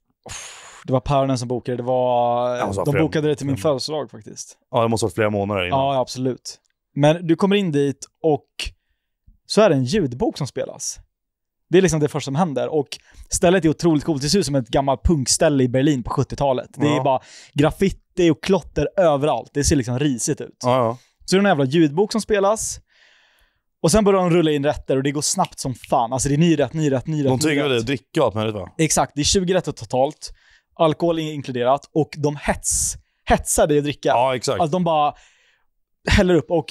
Det var Paronen som bokade. Det var, de flera, bokade det till min födelsedag faktiskt. Ja, det måste ha varit flera månader innan. Ja, absolut. Men du kommer in dit och så är det en ljudbok som spelas. Det är liksom det första som händer. Och stället är otroligt coolt. Det ser ut som ett gammalt punkställe i Berlin på 70-talet. Det är bara graffiti och klotter överallt. Det ser liksom risigt ut. Ja, ja. Så det är en jävla ljudbok som spelas. Och sen börjar de rulla in rätter och det går snabbt som fan. Alltså det är ny rätt, ny rätt, ny rätt. De tvingar dig att dricka och allt möjligt va? Exakt. Det är 20 rätter totalt. Alkohol inkluderat. Och de hets, hetsar dig att dricka. Ja, exakt. Alltså de bara häller upp. Och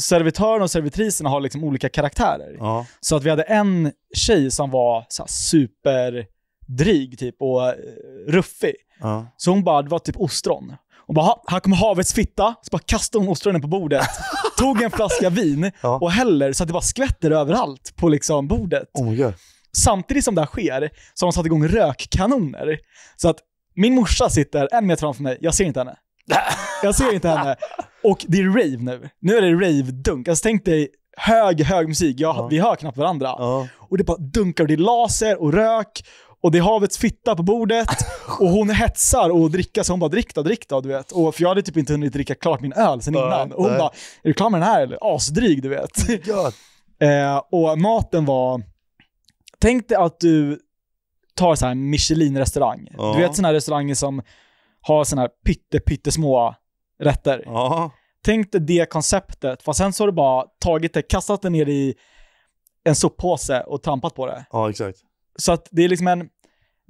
servitörerna och servitriserna har liksom olika karaktärer. Ja. Så att vi hade en tjej som var så superdryg typ och eh, ruffig. Ja. Så hon bara, det var typ ostron. Hon bara, här kommer havets fitta. Så bara kastade hon ostronen på bordet, tog en flaska vin ja. och häller så att det bara skvätter överallt på liksom bordet. Oh Samtidigt som det här sker så har de satt igång rökkanoner. Så att min morsa sitter en meter framför mig, jag ser inte henne. Jag ser inte henne. Och det är rave nu. Nu är det rave-dunk. Alltså tänk dig hög, hög musik. Jag, ja. Vi hör knappt varandra. Ja. Och det bara dunkar och det är laser och rök. Och det är havets fitta på bordet. Och hon hetsar och dricker så hon bara drick då, drick då, du vet. Och för jag hade typ inte hunnit dricka klart min öl sen innan. Och hon bara, är du klar med den här eller? Asdryg du vet. Oh eh, och maten var, tänk dig att du tar så här Michelin-restaurang. Ja. Du vet sådana här restauranger som har sådana här pytte, pyttesmå rätter. Ja. Tänk dig det konceptet, fast sen så har du bara tagit det, kastat det ner i en soppåse och trampat på det. Ja, exakt. Så att det är liksom en...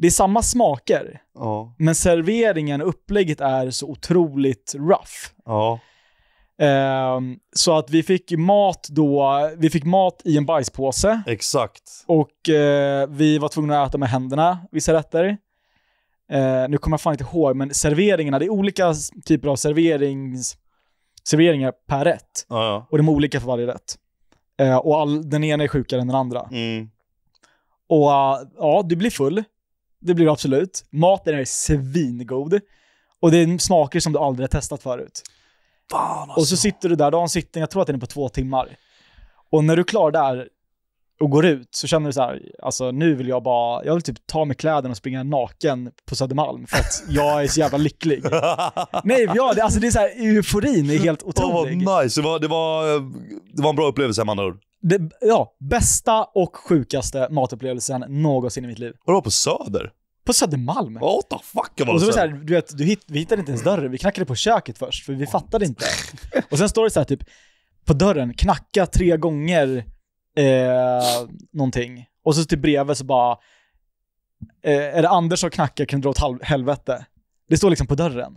Det är samma smaker, ja. men serveringen och upplägget är så otroligt rough. Ja. Um, så att vi fick mat då, vi fick mat i en bajspåse. Exakt. Och uh, vi var tvungna att äta med händerna, vissa rätter. Eh, nu kommer jag fan inte ihåg, men serveringarna, det är olika typer av serverings, serveringar per rätt. Ja, ja. Och de är olika för varje rätt. Eh, och all, den ena är sjukare än den andra. Mm. Och uh, ja, du blir full. Det blir du absolut. Maten är svingod. Och det är smaker som du aldrig har testat förut. Fan alltså. Och så alltså. sitter du där, du har en sittning, jag tror att den är på två timmar. Och när du är klar där, och går ut så känner du så här, alltså nu vill jag bara, jag vill typ ta med kläderna och springa naken på Södermalm för att jag är så jävla lycklig. Nej, ja, det, alltså det är så här, euforin är helt otrolig. Oh, nice, det var, det, var, det var en bra upplevelse med andra ord. Det, ja, bästa och sjukaste matupplevelsen någonsin i mitt liv. Vadå, på Söder? På Södermalm. What the fuck var det? Och så var det så här, du vet, du hit, vi hittade inte ens dörren, vi knackade på köket först för vi fattade inte. Och sen står det så här typ, på dörren, knacka tre gånger eh, någonting. Och så typ bredvid så bara, eh, är det Anders som knackar kan du dra åt helvete. Det står liksom på dörren.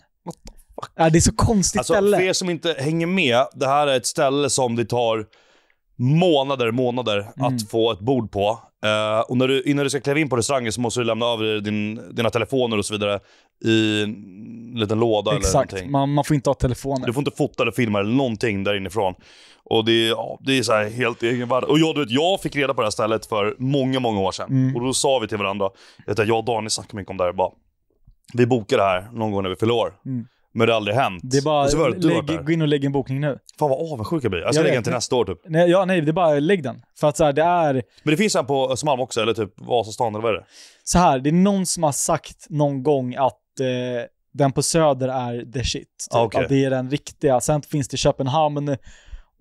Ja, det är så konstigt alltså, ställe. För er som inte hänger med, det här är ett ställe som det tar månader, månader mm. att få ett bord på. Uh, och när du, innan du ska kliva in på restaurangen så måste du lämna över din, dina telefoner och så vidare i en liten låda Exakt. eller någonting. Exakt, man, man får inte ha telefoner. Du får inte fota eller filma eller någonting där inifrån. Och det, ja, det är så här helt egen värld. Och jag, du vet, jag fick reda på det här stället för många, många år sedan. Mm. Och då sa vi till varandra, vet du, jag och Daniel snackade mycket om det här. Bara, vi bokar det här någon gång när vi fyller år. Mm. Men det har aldrig hänt. Det är bara, så var lägg, gå in och lägg en bokning nu. Fan vad avundsjuk jag blir. Jag ska jag lägga den till nästa år typ. Nej, ja, nej, det är bara lägg den. För att så här, det är... Men det finns en på Östermalm också, eller typ Vasastan, eller vad är det? Så här, det är någon som har sagt någon gång att eh, den på Söder är the shit. Typ. Ah, okay. Att det är den riktiga. Sen finns det Köpenhamn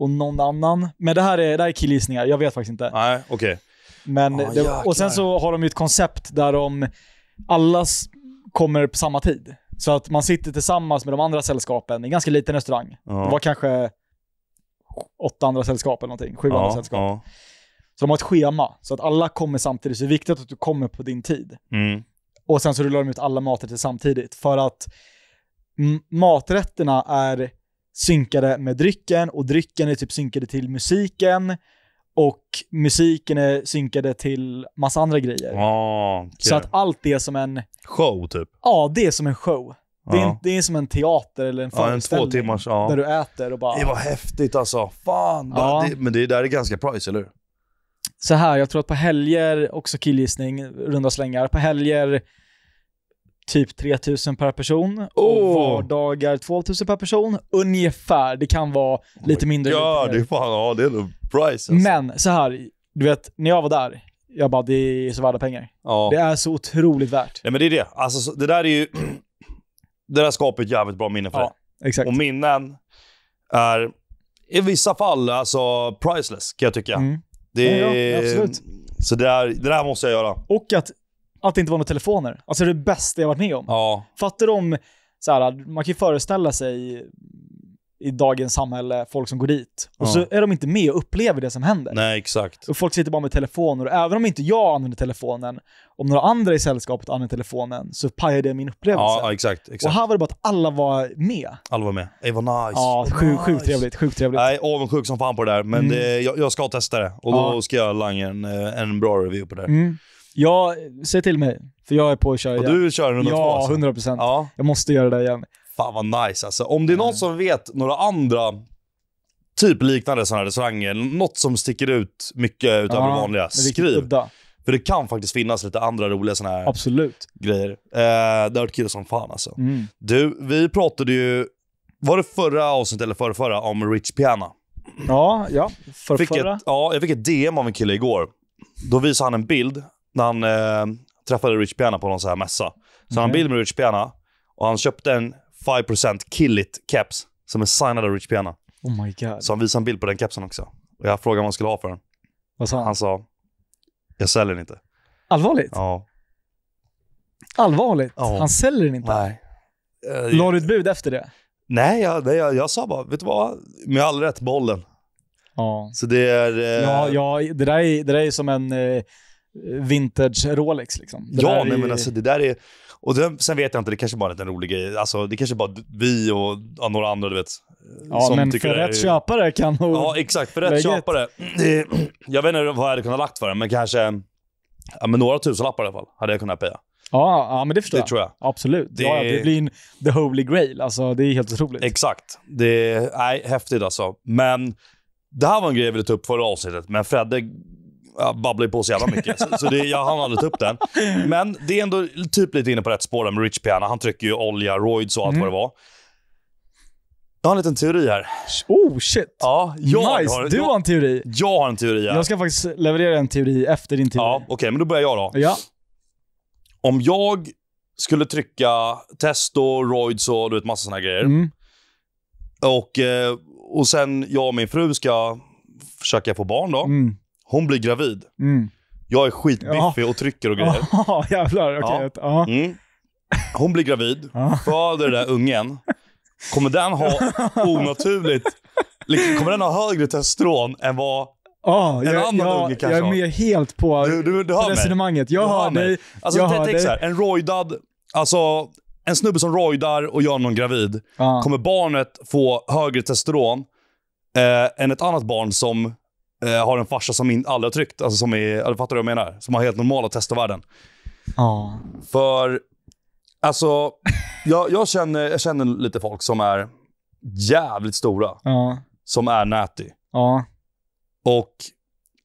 och någon annan. Men det här är, det här är killgissningar, jag vet faktiskt inte. Nej, okej. Okay. Men ah, och sen så har de ju ett koncept där de alla kommer på samma tid. Så att man sitter tillsammans med de andra sällskapen i en ganska liten restaurang. Ja. Det var kanske åtta andra sällskap eller någonting, sju ja, andra sällskap. Ja. Så de har ett schema, så att alla kommer samtidigt. Så det är viktigt att du kommer på din tid. Mm. Och sen så rullar de ut alla maträtter samtidigt. För att maträtterna är synkade med drycken och drycken är typ synkade till musiken och musiken är synkade till massa andra grejer. Ah, okay. Så att allt är som en... Show typ? Ja, det är som en show. Det är, det är som en teater eller en föreställning. Ja, en två timmars, ja. Där du äter och bara... Det var häftigt alltså. Fan. Ja. Det, men det där är ganska price, eller hur? Så här, jag tror att på helger, också killgissning, runda slängar. På helger typ 3000 per person. Oh. Och vardagar 2000 per person. Ungefär. Det kan vara oh lite mindre. Ja, det är fan, ja det är nog price alltså. Men så här, du vet, när jag var där, jag bara, det är så värda pengar. Ja. Det är så otroligt värt. Ja, men det är det. Alltså, det där är ju... Det där skapar ett jävligt bra minne för ja, dig. Exakt. Och minnen är i vissa fall alltså priceless, kan jag tycka. Mm. Det ja, ja, absolut. Så det där, det där måste jag göra. Och att att det inte var några telefoner. Alltså det bästa jag varit med om. Ja. Fattar du om, så här, man kan ju föreställa sig i dagens samhälle, folk som går dit. Och ja. så är de inte med och upplever det som händer. Nej, exakt. Och folk sitter bara med telefoner. Och även om inte jag använder telefonen, om några andra i sällskapet använder telefonen, så pajar det min upplevelse. Ja, exakt, exakt. Och här var det bara att alla var med. Alla var med. Det var nice. Ja, sjukt nice. sjuk trevligt. Sjukt trevligt. Nej, avundsjuk som fan på det där. Men mm. det, jag, jag, ska testa det. Och då ja. ska jag langa en, eh, en bra review på det. Mm. Ja, säg till mig. För jag är på att köra Och igen. du kör 102 Ja, alltså? 100 Ja. Jag måste göra det där igen. Fan vad nice alltså. Om det är någon som vet några andra typ liknande sådana här restauranger, något som sticker ut mycket utöver det vanliga, skriv. udda. För det kan faktiskt finnas lite andra roliga sådana här Absolut. grejer. Eh, det har varit kul som fan alltså. Mm. Du, vi pratade ju, var det förra avsnittet eller förra, förra om Rich Piana? Ja, ja. Fick Förrförra. ett, ja, jag fick ett DM av en kille igår. Då visade han en bild när han eh, träffade Rich Piana på någon sån här mässa. Så mm. han bild med Rich Piana och han köpte en 5% kill it caps som är signad av Rich Piana. Oh my god. Så han visade en bild på den kepsen också. Och jag frågade vad han skulle ha för den. Vad sa han? Han sa, jag säljer den inte. Allvarligt? Ja. Allvarligt? Ja. Han säljer den inte? Nej. Eh, Lade du ett bud efter det? Nej, jag, nej, jag, jag sa bara, vet du vad? Med all rätt, bollen. Ja. Så det är... Eh... Ja, ja det, där är, det som en... Eh vintage Rolex. Liksom. Det ja, nej, är... men alltså det där är... Och det, sen vet jag inte, det kanske bara är en rolig grej. Alltså, det kanske bara vi och ja, några andra, du vet. Ja, som men för rätt är... köpare kan nog... Ja, exakt. För rätt läget. köpare. jag vet inte vad jag hade kunnat lagt för den, men kanske ja, men några tusenlappar i alla fall hade jag kunnat peja. Ja, ja, men det förstår det jag. tror jag. Absolut. Det... Ja, det blir en the holy grail. Alltså, det är helt otroligt. Exakt. Det är nej, häftigt alltså. Men det här var en grej jag ville ta upp förra avsnittet, men Fredde jag babblar ju på så jävla mycket, så, så det, jag hann aldrig ta upp den. Men det är ändå typ lite inne på rätt spår där med Rich Piana. Han trycker ju olja, roids och allt mm. vad det var. Jag har en liten teori här. Oh shit! Ja, jag nice! Har, du har en teori. Jag har en teori här. Jag ska faktiskt leverera en teori efter din teori. Ja, Okej, okay, men då börjar jag då. Ja. Om jag skulle trycka testo, roids och du vet, massa såna grejer. Mm. Och, eh, och sen jag och min fru ska försöka få barn då. Mm. Hon blir gravid. Mm. Jag är skitbiffig och trycker och grejer. Ja, jävlar. Okej. Okay. Ja. Mm. Hon blir gravid, föder den där ungen. Kommer den ha onaturligt... Liksom, kommer den ha högre testosteron än vad Oh, en jag, annan jag, unge kanske har? Jag är med helt på du, du, du resonemanget. Jag du hör dig. Alltså, jag hör dig. Så här, en rojdad, alltså en snubbe som rojdar och gör någon gravid, ah. kommer barnet få högre testosteron eh, än ett annat barn som eh, har en farsa som in, aldrig har tryckt. Alltså som är, fattar du vad jag menar? Som har helt normala testovärden. Ja. För, alltså, jag, jag, känner, jag känner lite folk som är jävligt stora. Ja. Som är näty. Ja. Och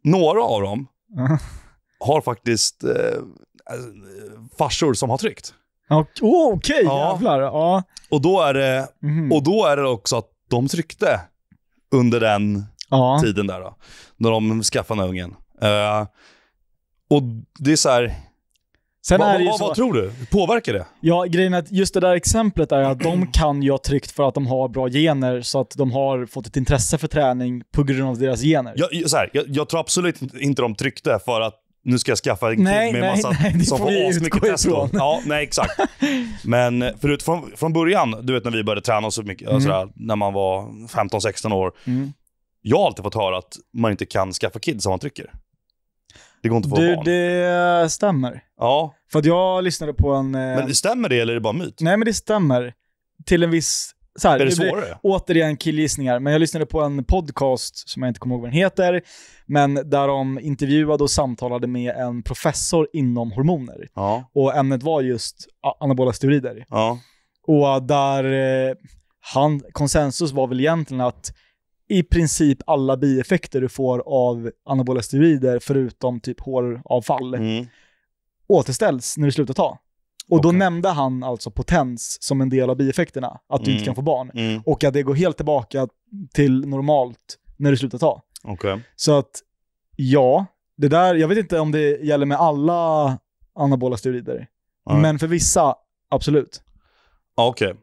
några av dem ja. har faktiskt eh, alltså, farsor som har tryckt. Okej, okay, jävlar. Ja. Och, då är det, mhm. och då är det också att de tryckte under den ja. tiden där då, när de skaffade ungen. Uh, och det är så här, Sen va, va, va, så, vad tror du? Påverkar det? Ja, grejen är att just det där exemplet är att de kan ju ha tryckt för att de har bra gener, så att de har fått ett intresse för träning på grund av deras gener. Jag, så här, jag, jag tror absolut inte de tryckte för att nu ska jag skaffa en nej, med nej, massa nej, som får asmycket testo. Ja, nej exakt. Men förut, från, från början, du vet när vi började träna så mycket, mm. sådär, när man var 15-16 år, mm. Jag har alltid fått höra att man inte kan skaffa kids om man trycker. Det går inte att få du, barn. Det stämmer. Ja. För att jag lyssnade på en... Eh, men stämmer det eller är det bara myt? Nej, men det stämmer. Till en viss... Så här, är det, svårare? Blir, återigen killgissningar, men jag lyssnade på en podcast som jag inte kommer ihåg vad den heter, men där de intervjuade och samtalade med en professor inom hormoner. Ja. Och ämnet var just anabola steroider. Ja. Och där eh, han, konsensus var väl egentligen att i princip alla bieffekter du får av anabola steroider, förutom typ håravfall, mm. återställs när du slutar ta. Och okay. då nämnde han alltså potens som en del av bieffekterna, att mm. du inte mm. kan få barn. Mm. Och att det går helt tillbaka till normalt när du slutar ta. Okay. Så att, ja, det där, jag vet inte om det gäller med alla anabola steroider. Mm. Men för vissa, absolut. Okej, okay.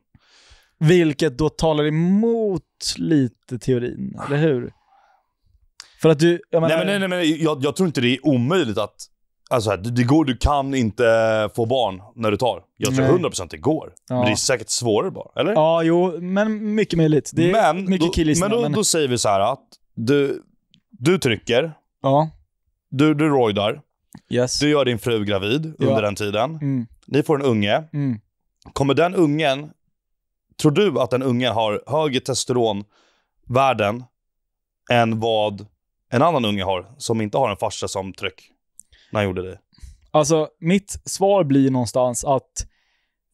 Vilket då talar emot lite teorin, eller hur? För att du... Jag menar... nej, men, nej, nej, men jag, jag, tror inte det är omöjligt att... Alltså här, det går, du kan inte få barn när du tar. Jag tror nej. 100% det går. Ja. Men det är säkert svårare bara, eller? Ja, jo, men mycket möjligt. Det är men, mycket då, Men, då, men... då säger vi så här att du, du trycker, ja. du, du rojdar, yes. du gör din fru gravid ja. under den tiden. Mm. Ni får en unge. Mm. Kommer den ungen Tror du att en unge har högre testosteronvärden än vad en annan unge har, som inte har en farsa som tryck? När han gjorde det. Alltså, mitt svar blir någonstans att...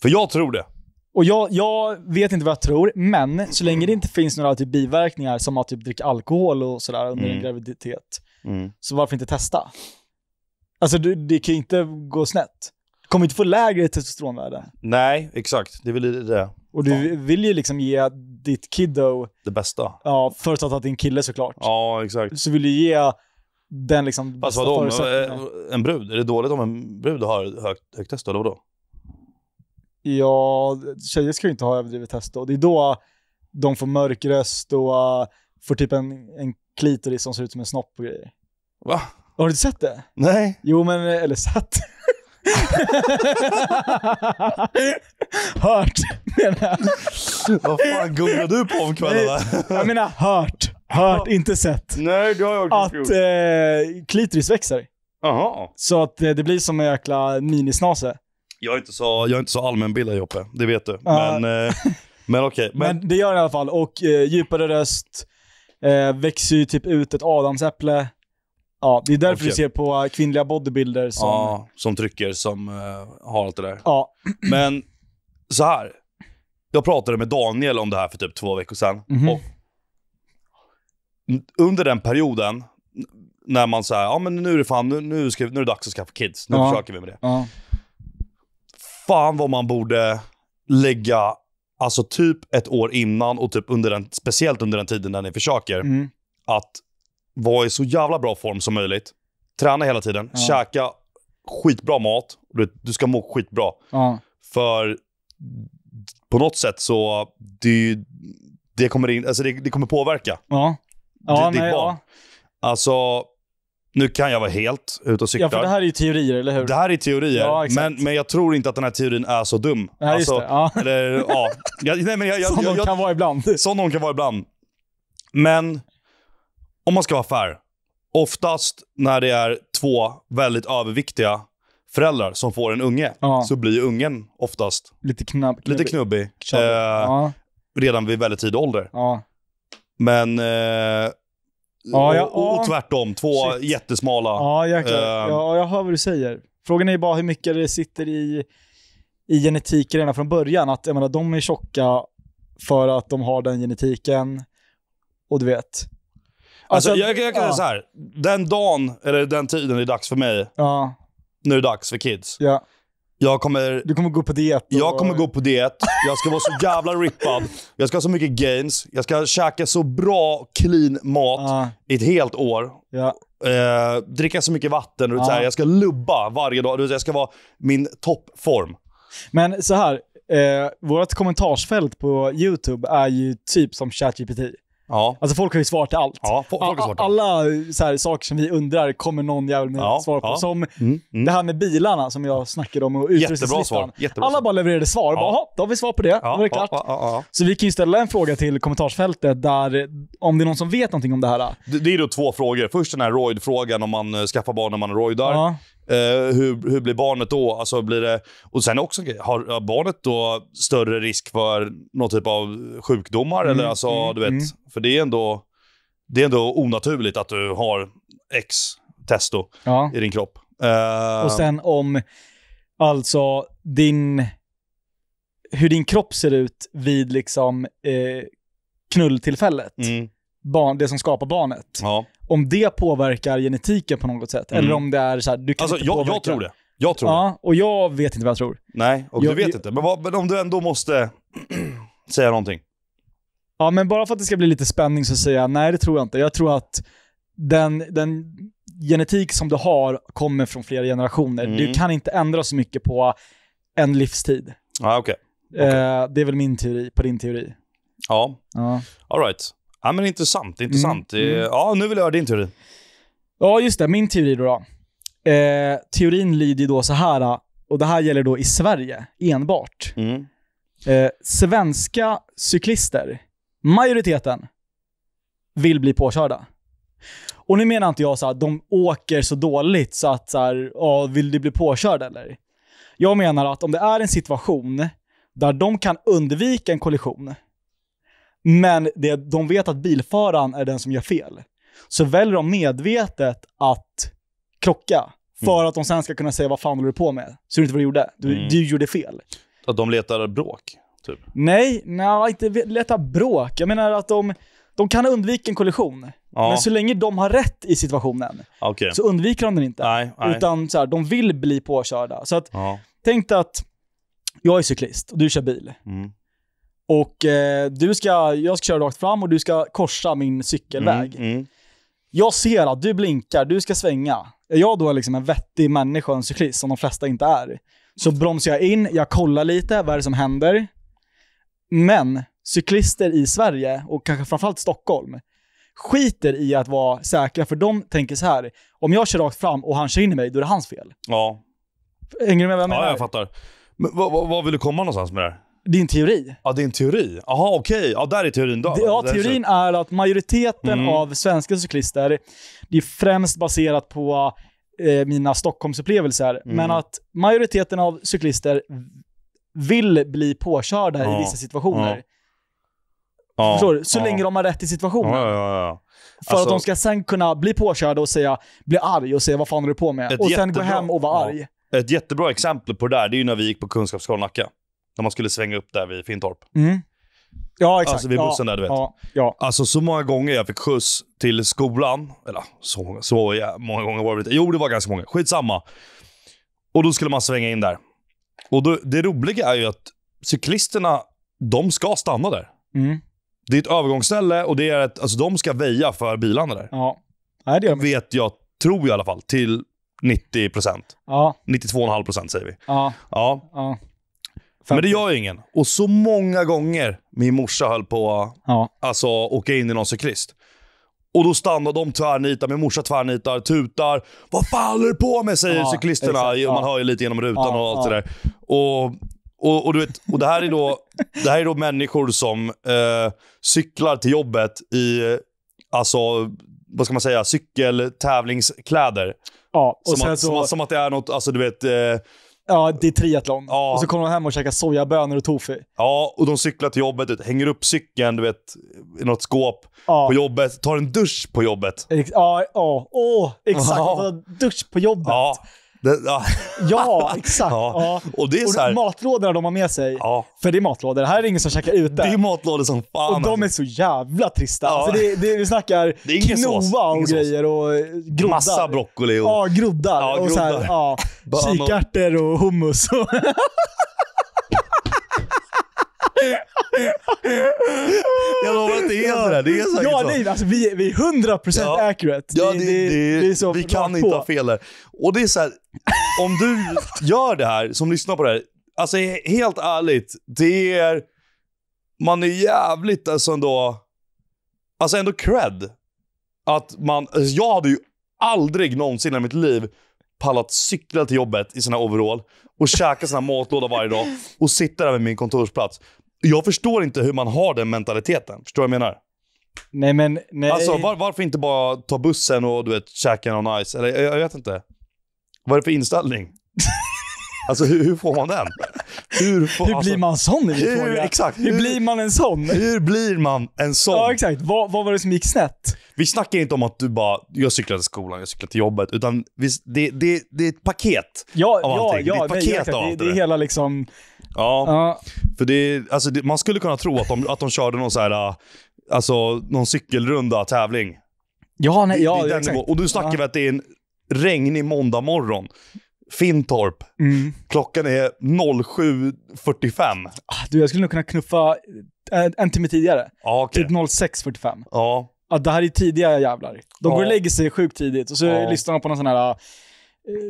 För jag tror det. Och jag, jag vet inte vad jag tror, men så länge det inte finns några typ biverkningar som att typ dricka alkohol och sådär under mm. en graviditet, mm. så varför inte testa? Alltså, det, det kan ju inte gå snett kommer inte få lägre testosteronvärde. Nej, exakt. Det är väl det. Och du Fan. vill ju liksom ge ditt kiddo... Det bästa. Ja, förutsatt att det är en kille såklart. Ja, exakt. Så vill du ge den liksom Fast vadå, eh, en brud? Är det dåligt om en brud har högt, högt testo, eller vadå? Ja, tjejer ska ju inte ha överdrivet testo. Det är då de får mörk röst och uh, får typ en, en klitoris som ser ut som en snopp och grejer. Va? Har du inte sett det? Nej. Jo, men, eh, eller sett? hört, menar jag. Vad fan googlar du på om kvällarna? jag menar hört. Hört, inte sett. Nej, det har jag också Att gjort. eh, klitoris växer. Jaha. Så att eh, det blir som en jäkla minisnase. Jag är inte så, jag är inte så allmänbildad Joppe, det vet du. Ja. Men, eh, men okej. Men, Men, det gör den i alla fall. Och eh, djupare röst, eh, växer ju typ ut ett adamsäpple. Ja, det är därför okay. vi ser på kvinnliga bodybuilder som... Ja, som trycker, som uh, har allt det där. Ja. Men så här. Jag pratade med Daniel om det här för typ två veckor sedan. Mm -hmm. Och under den perioden, när man säger ja men nu är det fan, nu, nu, ska, nu är det dags att skaffa kids. Nu ja. försöker vi med det. Ja. Fan vad man borde lägga, alltså typ ett år innan och typ under den, speciellt under den tiden när ni försöker, mm. att vara i så jävla bra form som möjligt. Träna hela tiden, ja. käka skitbra mat. Du, du ska må skitbra. Ja. För på något sätt så... Det, det, kommer, in, alltså det, det kommer påverka ja. Ja, ditt nej, barn. Ja. Alltså, nu kan jag vara helt ute och cykla. Ja, för det här är ju teorier, eller hur? Det här är teorier, ja, men, men jag tror inte att den här teorin är så dum. som de kan vara ibland. Som de kan vara ibland. Men om man ska vara fair, oftast när det är två väldigt överviktiga föräldrar som får en unge, ja. så blir ungen oftast lite, knapp, knubbig. lite knubbig. Eh, ja. Redan vid väldigt tidig ålder. Ja. Men... Eh, och, och, och, tvärtom, två Shit. jättesmala. Ja, jäklar. Eh, ja, jag hör vad du säger. Frågan är bara hur mycket det sitter i, i genetik redan från början. Att jag menar, de är tjocka för att de har den genetiken. Och du vet, Alltså, alltså jag, jag, kan ja. säga så här. Den dagen, eller den tiden det är dags för mig. Ja. Nu är det dags för kids. Ja. Jag kommer, du kommer gå på diet? Och... Jag kommer gå på diet. Jag ska vara så jävla rippad. Jag ska ha så mycket gains. Jag ska käka så bra clean mat ja. i ett helt år. Ja. Eh, dricka så mycket vatten. ja. så här. Jag ska lubba varje dag. Jag ska vara min toppform. Men så här, eh, vårt kommentarsfält på YouTube är ju typ som ChatGPT. Ja. Alltså folk har ju svar till allt. Ja, folk har svar till. Alla så här, saker som vi undrar kommer någon jävel med ja, svar på. Ja. Som mm, mm. det här med bilarna som jag snackade om och utrustningslistan. Alla bara levererade svar. Ja. Bara, då har vi svar på det. Ja, då är det klart. Så vi kan ju ställa en fråga till kommentarsfältet där, om det är någon som vet någonting om det här. Det, det är då två frågor. Först den här roid-frågan om man eh, skaffar barn när man roidar. Eh, hur, hur blir barnet då? Alltså blir det, och sen också, har barnet då större risk för någon typ av sjukdomar? Mm, eller alltså, mm, du vet, mm. För det är, ändå, det är ändå onaturligt att du har X testo ja. i din kropp. Eh, och sen om, alltså din, hur din kropp ser ut vid liksom eh, knulltillfället. Mm. Barn, det som skapar barnet. Ja om det påverkar genetiken på något sätt. Mm. Eller om det är så här, du kan alltså, inte jag, påverka. jag tror det. Jag tror ja, det. Och jag vet inte vad jag tror. Nej, och jag, du vet jag, inte. Men, vad, men, om du ändå måste säga någonting. Ja, men bara för att det ska bli lite spänning så säger jag nej, det tror jag inte. Jag tror att den, den genetik som du har kommer från flera generationer. Mm. Du kan inte ändra så mycket på en livstid. Ah, okay. okay. Eh, det är väl min teori på din teori. Ja. ja. All right. Ja, men intressant. Mm, intressant. Mm. Mm. Ja, nu vill jag höra din teori. Ja, just det. Min teori då. då. Eh, teorin lyder ju då så här, eh, och det här gäller då i Sverige enbart. Mm. Eh, svenska cyklister, majoriteten, vill bli påkörda. Och nu menar inte jag så att de åker så dåligt så att så här, ja, vill du bli påkörd eller? Jag menar att om det är en situation där de kan undvika en kollision, men det, de vet att bilföraren är den som gör fel. Så väljer de medvetet att krocka för mm. att de sen ska kunna säga vad fan håller du på med? Så du inte vad du gjorde? Du, mm. du gjorde fel. Att de letar bråk? Typ. Nej, nej, inte leta bråk. Jag menar att de, de kan undvika en kollision. Ja. Men så länge de har rätt i situationen okay. så undviker de den inte. Nej, nej. Utan så här, de vill bli påkörda. Så att, ja. tänk dig att jag är cyklist och du kör bil. Mm. Och eh, du ska, jag ska köra rakt fram och du ska korsa min cykelväg. Mm, mm. Jag ser att du blinkar, du ska svänga. Är jag då liksom en vettig människa, en cyklist, som de flesta inte är, så bromsar jag in, jag kollar lite, vad är det som händer? Men cyklister i Sverige, och kanske framförallt Stockholm, skiter i att vara säkra, för de tänker så här, om jag kör rakt fram och han kör in i mig, då är det hans fel. Ja. Hänger du med vad jag menar? Ja, jag fattar. Men vad, vad vill du komma någonstans med det här? Det är en teori? Ja, en teori. Jaha, okej. Okay. Ja, där är teorin då. Ja, teorin är att majoriteten mm. av svenska cyklister, det är främst baserat på eh, mina Stockholmsupplevelser, mm. men att majoriteten av cyklister vill bli påkörda ja. i vissa situationer. Ja. Ja, Förstår du? Så ja. länge de har rätt i situationen. Ja, ja, ja. För alltså, att de alltså- ska sen kunna bli påkörda och säga, bli arg och säga vad fan är du på med? Och sen gå hem och vara arg. Ett jättebra exempel på det där, det är ju när vi gick på Kunskapsskolan Nacka när man skulle svänga upp där vid Fintorp. Mm. Ja, exakt. Alltså vid bussen ja, där, du vet. Ja, ja. Alltså så många gånger jag fick skjuts till skolan. Eller så, många, så ja, många gånger var det inte. Jo, det var ganska många. Skitsamma. Och då skulle man svänga in där. Och då, det roliga är ju att cyklisterna, de ska stanna där. Mm. Det är ett övergångsställe och det är ett, alltså de ska väja för bilarna där. Ja. Nej, det gör Vet jag, tror jag i alla fall, till 90 Ja. 92,5 säger vi. Ja. ja. ja. Men det gör ju ingen. Och så många gånger min morsa höll på ja. alltså åka in i någon cyklist. Och då stannar de tvärnitar, min morsa tvärnitar, tutar. Vad fan håller du på med? Säger ja, cyklisterna. Exakt, ja. Man hör ju lite genom rutan ja, och allt det där. Och, och, och, du vet, och det, här är då, det här är då människor som eh, cyklar till jobbet i, alltså, vad ska man säga, cykeltävlingskläder. Ja, och som, att, så... som, som, att det är något, alltså du vet, eh, Ja, det är triathlon. Ja. Och så kommer de hem och käkar sojabönor och tofu. Ja, och de cyklar till jobbet, hänger upp cykeln du vet, i något skåp ja. på jobbet, tar en dusch på jobbet. ja, ja. Oh, exakt. Ja. Dusch på jobbet. Ja. Det, ja. ja. exakt. Ja. Och det är så här... matlådorna de har med sig, ja. för det är matlådor. Här är det ingen som käkar ute. Det är matlådor som fan. Och de alltså. är så jävla trista. Ja. Alltså det, det, vi snackar det är quinoa och grejer och groddar. Massa broccoli. Och... Ja, groddar. Ja, groddar. så här, ja, kikärtor och hummus. Och Jag lovar att det är sådär, det är säkert ja, så. Nej, alltså, vi, vi är 100% ja. accurate. Ja, det, det, det, det är så vi kan inte ha fel där. Och det är såhär, om du gör det här, som lyssnar på det här, alltså helt ärligt, det är, man är jävligt alltså ändå, alltså ändå cred. Att man, alltså jag hade ju aldrig någonsin i mitt liv pallat cykla till jobbet i sina overall och käka sina matlåda varje dag och sitta där vid min kontorsplats. Jag förstår inte hur man har den mentaliteten. Förstår du vad jag menar? Nej, men... Nej. Alltså, var, varför inte bara ta bussen och du vet, käka någon ice? Eller jag, jag vet inte. Vad är det för inställning? Alltså hur, hur, får man den? Hur, får, hur alltså, blir man sån? Hur, exakt, hur, hur, blir man en sån? Hur blir man en sån? Ja, exakt. Vad, vad var det som gick snett? Vi snackar inte om att du bara, jag cyklar till skolan, jag cyklar till jobbet. Utan vi, det, det, det är ett paket ja, av allting. Ja, det är ett paket nej, av allt det, det är hela liksom... Ja, ja. för det, alltså, det, man skulle kunna tro att de, att de körde någon, så här, äh, alltså, någon cykelrunda tävling. Ja, nej, ja, det, exakt. Och du snackar ja. att det är en regnig måndag morgon. Fintorp. Mm. Klockan är 07.45. Ah, du, jag skulle nog kunna knuffa en, en timme tidigare. Ah, okay. Typ 06.45. Ja. Ja, det här är tidiga jävlar. De går och lägger sig sjukt tidigt och så ja. lyssnar de på någon sån här uh,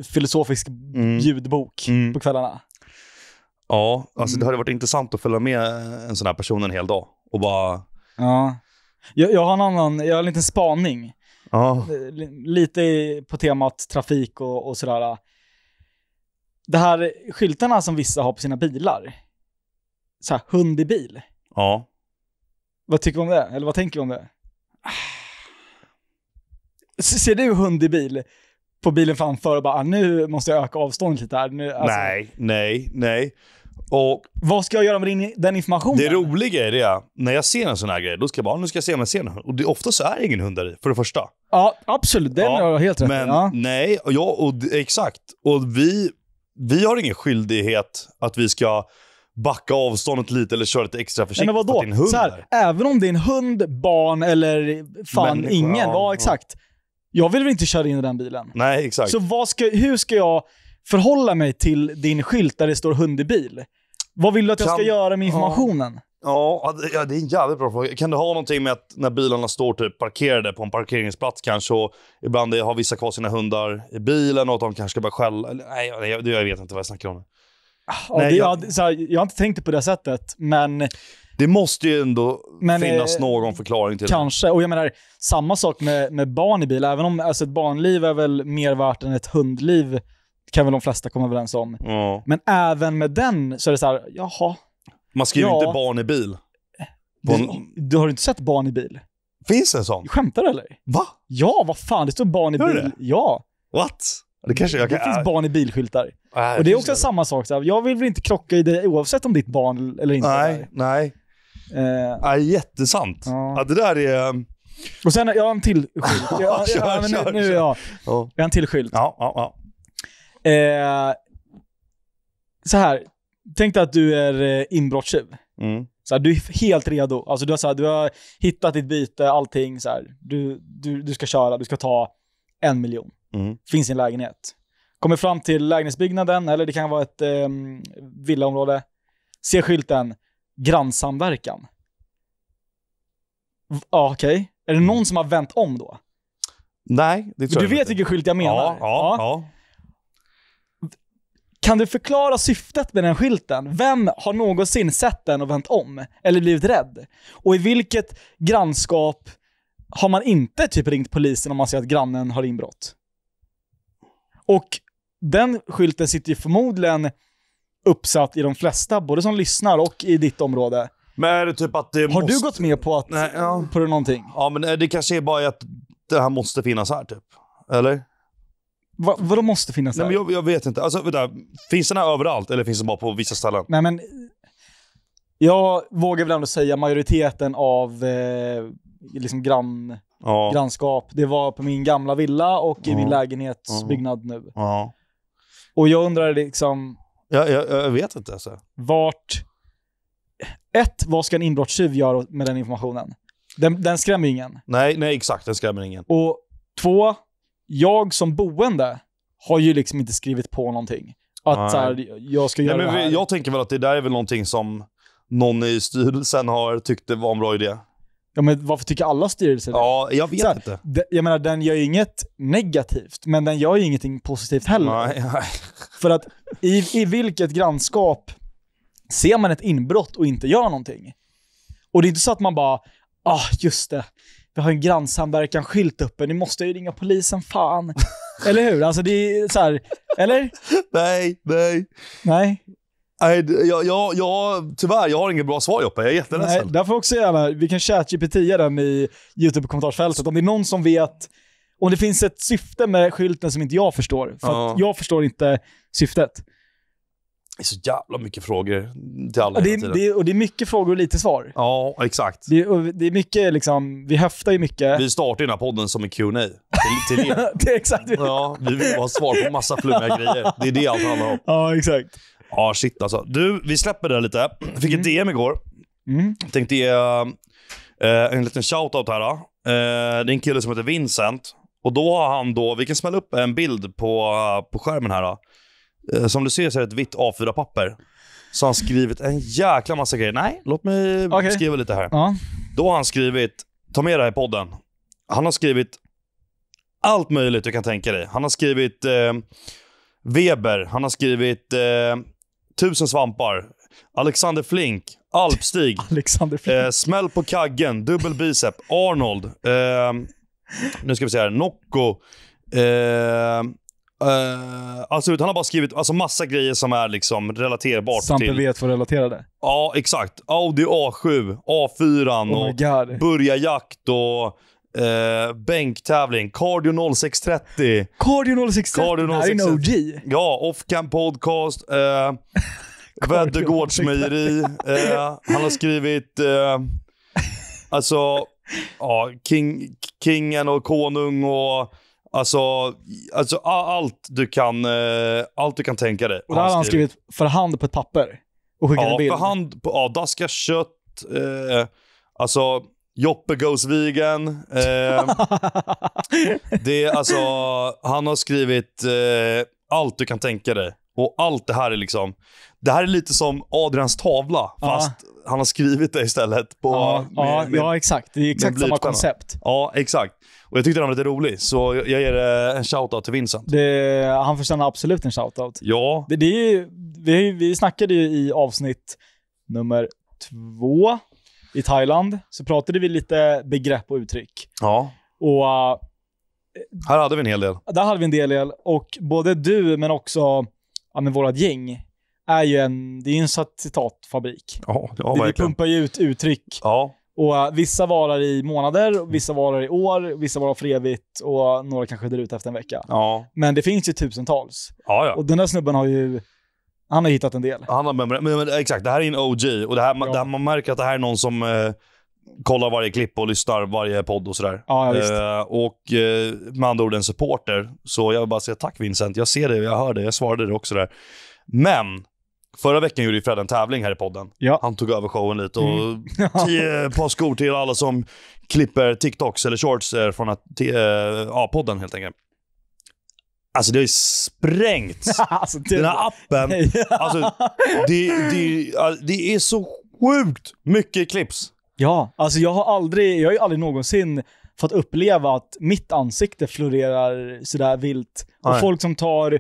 filosofisk mm. ljudbok mm. på kvällarna. Ja, alltså mm. det hade varit intressant att följa med en sån här person en hel dag och bara... Ja. Jag, jag har en annan, jag har en liten spaning. Ja. Eh, lite på temat trafik och, och sådär. Det här skyltarna som vissa har på sina bilar. Såhär, hund i bil. Ja. Vad tycker du om det? Eller vad tänker du om det? Ser du hund i bil? På bilen framför och bara ah, nu måste jag öka avståndet lite här. Nu, alltså. Nej, nej, nej. Och Vad ska jag göra med den informationen? Det roliga är det, när jag ser en sån här grej, då ska jag bara, nu ska jag se om jag ser någon hund. Och det, ofta så är det ingen hund där i, för det första. Ja, absolut. Det ja, har jag helt rätt Men ja. nej, och ja, och, exakt. Och vi, vi har ingen skyldighet att vi ska backa avståndet lite eller köra lite extra försiktigt. Men vadå? För att hund. Så här, även om det är en hund, barn eller fan Människa, ingen. Ja, ja, exakt. Jag vill väl inte köra in i den bilen? Nej, exakt. Så vad ska, hur ska jag förhålla mig till din skylt där det står hund i bil? Vad vill du att jag ska göra med informationen? Ja. Ja, det är en jävligt bra fråga. Kan du ha någonting med att när bilarna står typ parkerade på en parkeringsplats kanske och ibland har vissa kvar sina hundar i bilen och att de kanske ska börja skälla? Nej, jag vet inte vad jag snackar om. Ja, Nej, det, jag, jag, så jag har inte tänkt det på det sättet, men... Det måste ju ändå men, finnas eh, någon förklaring till kanske. det. Kanske, och jag menar samma sak med, med barn i bil. Även om alltså, ett barnliv är väl mer värt än ett hundliv, kan väl de flesta komma överens om. Ja. Men även med den så är det så här, jaha. Man skriver ja, inte barn i bil. Du, en... du har inte sett barn i bil? Finns det en sån? Skämtar du eller? Va? Ja, vad fan, det står barn i Hör bil. Det? Ja. What? Det, kanske jag kan, det finns barn i bilskyltar. Nej, och det är också det. samma sak. Så här, jag vill väl inte krocka i dig oavsett om ditt barn eller inte. Nej, nej. Eh. nej jättesant. Ja. Ja, det där är... Ehm, och sen, jag har en till skylt. Jag, kör, ja, nu, kör, nu, kör. Jag. jag har en till skylt. Ja, ja, ja. Eh, så här, tänk dig att du är eh, inbrottstjuv. Mm. du är helt redo. Alltså, du, har, så här, du har hittat ditt byte, allting. Så här. Du, du, du ska köra, du ska ta en miljon. Mm. Finns i en lägenhet. Kommer fram till lägenhetsbyggnaden, eller det kan vara ett eh, villaområde. Ser skylten grannsamverkan. Ja, okej. Okay. Är det mm. någon som har vänt om då? Nej, det tror du jag Du vet inte. vilken skylt jag menar? Ja, ja, ja, Kan du förklara syftet med den skylten? Vem har någonsin sett den och vänt om? Eller blivit rädd? Och i vilket grannskap har man inte typ ringt polisen om man ser att grannen har inbrott? Och den skylten sitter ju förmodligen uppsatt i de flesta, både som lyssnar och i ditt område. Men är det typ att det Har måste... du gått med på, att, Nej, ja. på det någonting? Ja, men det kanske är bara att det här måste finnas här, typ. Eller? Va, vadå måste finnas här? Nej, men jag, jag vet inte. Alltså, vänta, finns den här överallt eller finns den bara på vissa ställen? Nej, men jag vågar väl ändå säga majoriteten av eh, liksom grann ja. grannskap. Det var på min gamla villa och i ja. min lägenhetsbyggnad nu. Ja. Och jag undrar liksom... Jag, jag, jag vet inte. Alltså. Vart... Ett, vad ska en inbrottstjuv göra med den informationen? Den, den skrämmer ingen. Nej, nej, exakt. Den skrämmer ingen. Och två, jag som boende har ju liksom inte skrivit på någonting. Att så här, jag ska göra nej, men det här. Jag tänker väl att det där är väl någonting som någon i styrelsen har tyckt det var en bra idé. Ja, men varför tycker alla styrelser det? Ja, jag vet här, inte. jag menar, den gör ju inget negativt, men den gör ju ingenting positivt heller. Nej, nej. För att i, i vilket grannskap ser man ett inbrott och inte gör någonting? Och det är inte så att man bara, ah, just det, vi har en grannsamverkan-skylt uppe, nu måste jag ju ringa polisen, fan. eller hur? Alltså det är så här, eller? Nej, nej. Nej. Nej, jag, jag, jag, tyvärr, jag har inget bra svar Joppe. Jag är jätteledsen. Nej, därför också gärna, vi kan chatgpt den i YouTube-kommentarsfältet. Om det är någon som vet, om det finns ett syfte med skylten som inte jag förstår. För att jag förstår inte syftet. Det är så jävla mycket frågor till alla och det, är, det är, Och det är mycket frågor och lite svar. Ja, exakt. Det, är, det är mycket liksom, vi höftar ju mycket. Vi startar ju den här podden som en Q&A till, till er. det är exakt. Ja, vi vill ha svar på massa flummiga grejer. Det är det allt handlar om. Ja, exakt. Ja, shit alltså. Du, vi släpper det lite. Jag fick ett DM mm. igår. Mm. Tänkte ge eh, en liten shoutout här. Eh, det är en kille som heter Vincent. Och då har han då, vi kan smälla upp en bild på, på skärmen här. Eh, som du ser så är det ett vitt A4-papper. Så har han skrivit en jäkla massa grejer. Nej, låt mig okay. skriva lite här. Ja. Då har han skrivit, ta med det här i podden. Han har skrivit allt möjligt du kan tänka dig. Han har skrivit eh, Weber, han har skrivit eh, tusen svampar. Alexander Flink, alpstig, Alexander Flink. Eh, smäll på kaggen, dubbel bicep, Arnold. Eh, nu ska vi se här, Nocco. Ehm, eh, Uh, alltså, han har bara skrivit alltså, massa grejer som är liksom relaterbart Sampe till... vet vad relaterade? Ja, exakt. Audi A7, A4 oh och Börja jakt och Eh, bänktävling, Cardio 0630. Cardio 0630, 0630. det här är en OG. Ja, Offcam podcast, eh, Vädergårdsmejeri. Eh, han har skrivit, eh, alltså, ja, King, Kingen och Konung och Alltså, alltså allt, du kan, eh, allt du kan tänka dig. Och det har han skrivit för hand på ett papper och skickat ja, en bild. För hand, på, ja, daska kött. Eh, alltså, Joppe goes vegan. Eh, det alltså, han har skrivit eh, allt du kan tänka dig. Och allt det här är liksom, det här är lite som Adrians tavla, fast ja. han har skrivit det istället. På, ja, med, ja, med, ja, exakt. Det är exakt samma koncept. Ja, exakt. Och jag tyckte den var lite rolig, så jag ger eh, en shoutout till Vincent. Det, han förtjänar absolut en shoutout. Ja. Det, det är, vi, vi snackade ju i avsnitt nummer två, i Thailand så pratade vi lite begrepp och uttryck. Ja. Och, uh, här hade vi en hel del. Där hade vi en del. del. Och både du, men också ja, men vårat gäng, är ju en, det är en citatfabrik. Ja, ja, vi pumpar ju ut uttryck. Ja. Och uh, Vissa varar i månader, vissa varar i år, vissa varar för evigt och några kanske drar ut efter en vecka. Ja. Men det finns ju tusentals. Ja, ja. Och den där snubben har ju han har hittat en del. Han har, men, men, exakt, det här är en OG och det här, ja. det här, man märker att det här är någon som eh, kollar varje klipp och lyssnar varje podd och sådär. Ja, eh, och eh, med andra ord en supporter. Så jag vill bara säga tack Vincent. Jag ser det, jag hör det, jag svarade det också där. Men Förra veckan gjorde ju Fred en tävling här i podden. Ja. Han tog över showen lite och mm. tio par skor till alla som klipper TikToks eller shorts eh, från att, till, äh, eh, A-podden helt enkelt. Alltså det har ju sprängts. alltså, Den här appen. Alltså, det, det, det är så sjukt mycket clips. Ja, alltså jag har aldrig, jag har ju aldrig någonsin fått uppleva att mitt ansikte florerar sådär vilt. Och Nej. folk som tar,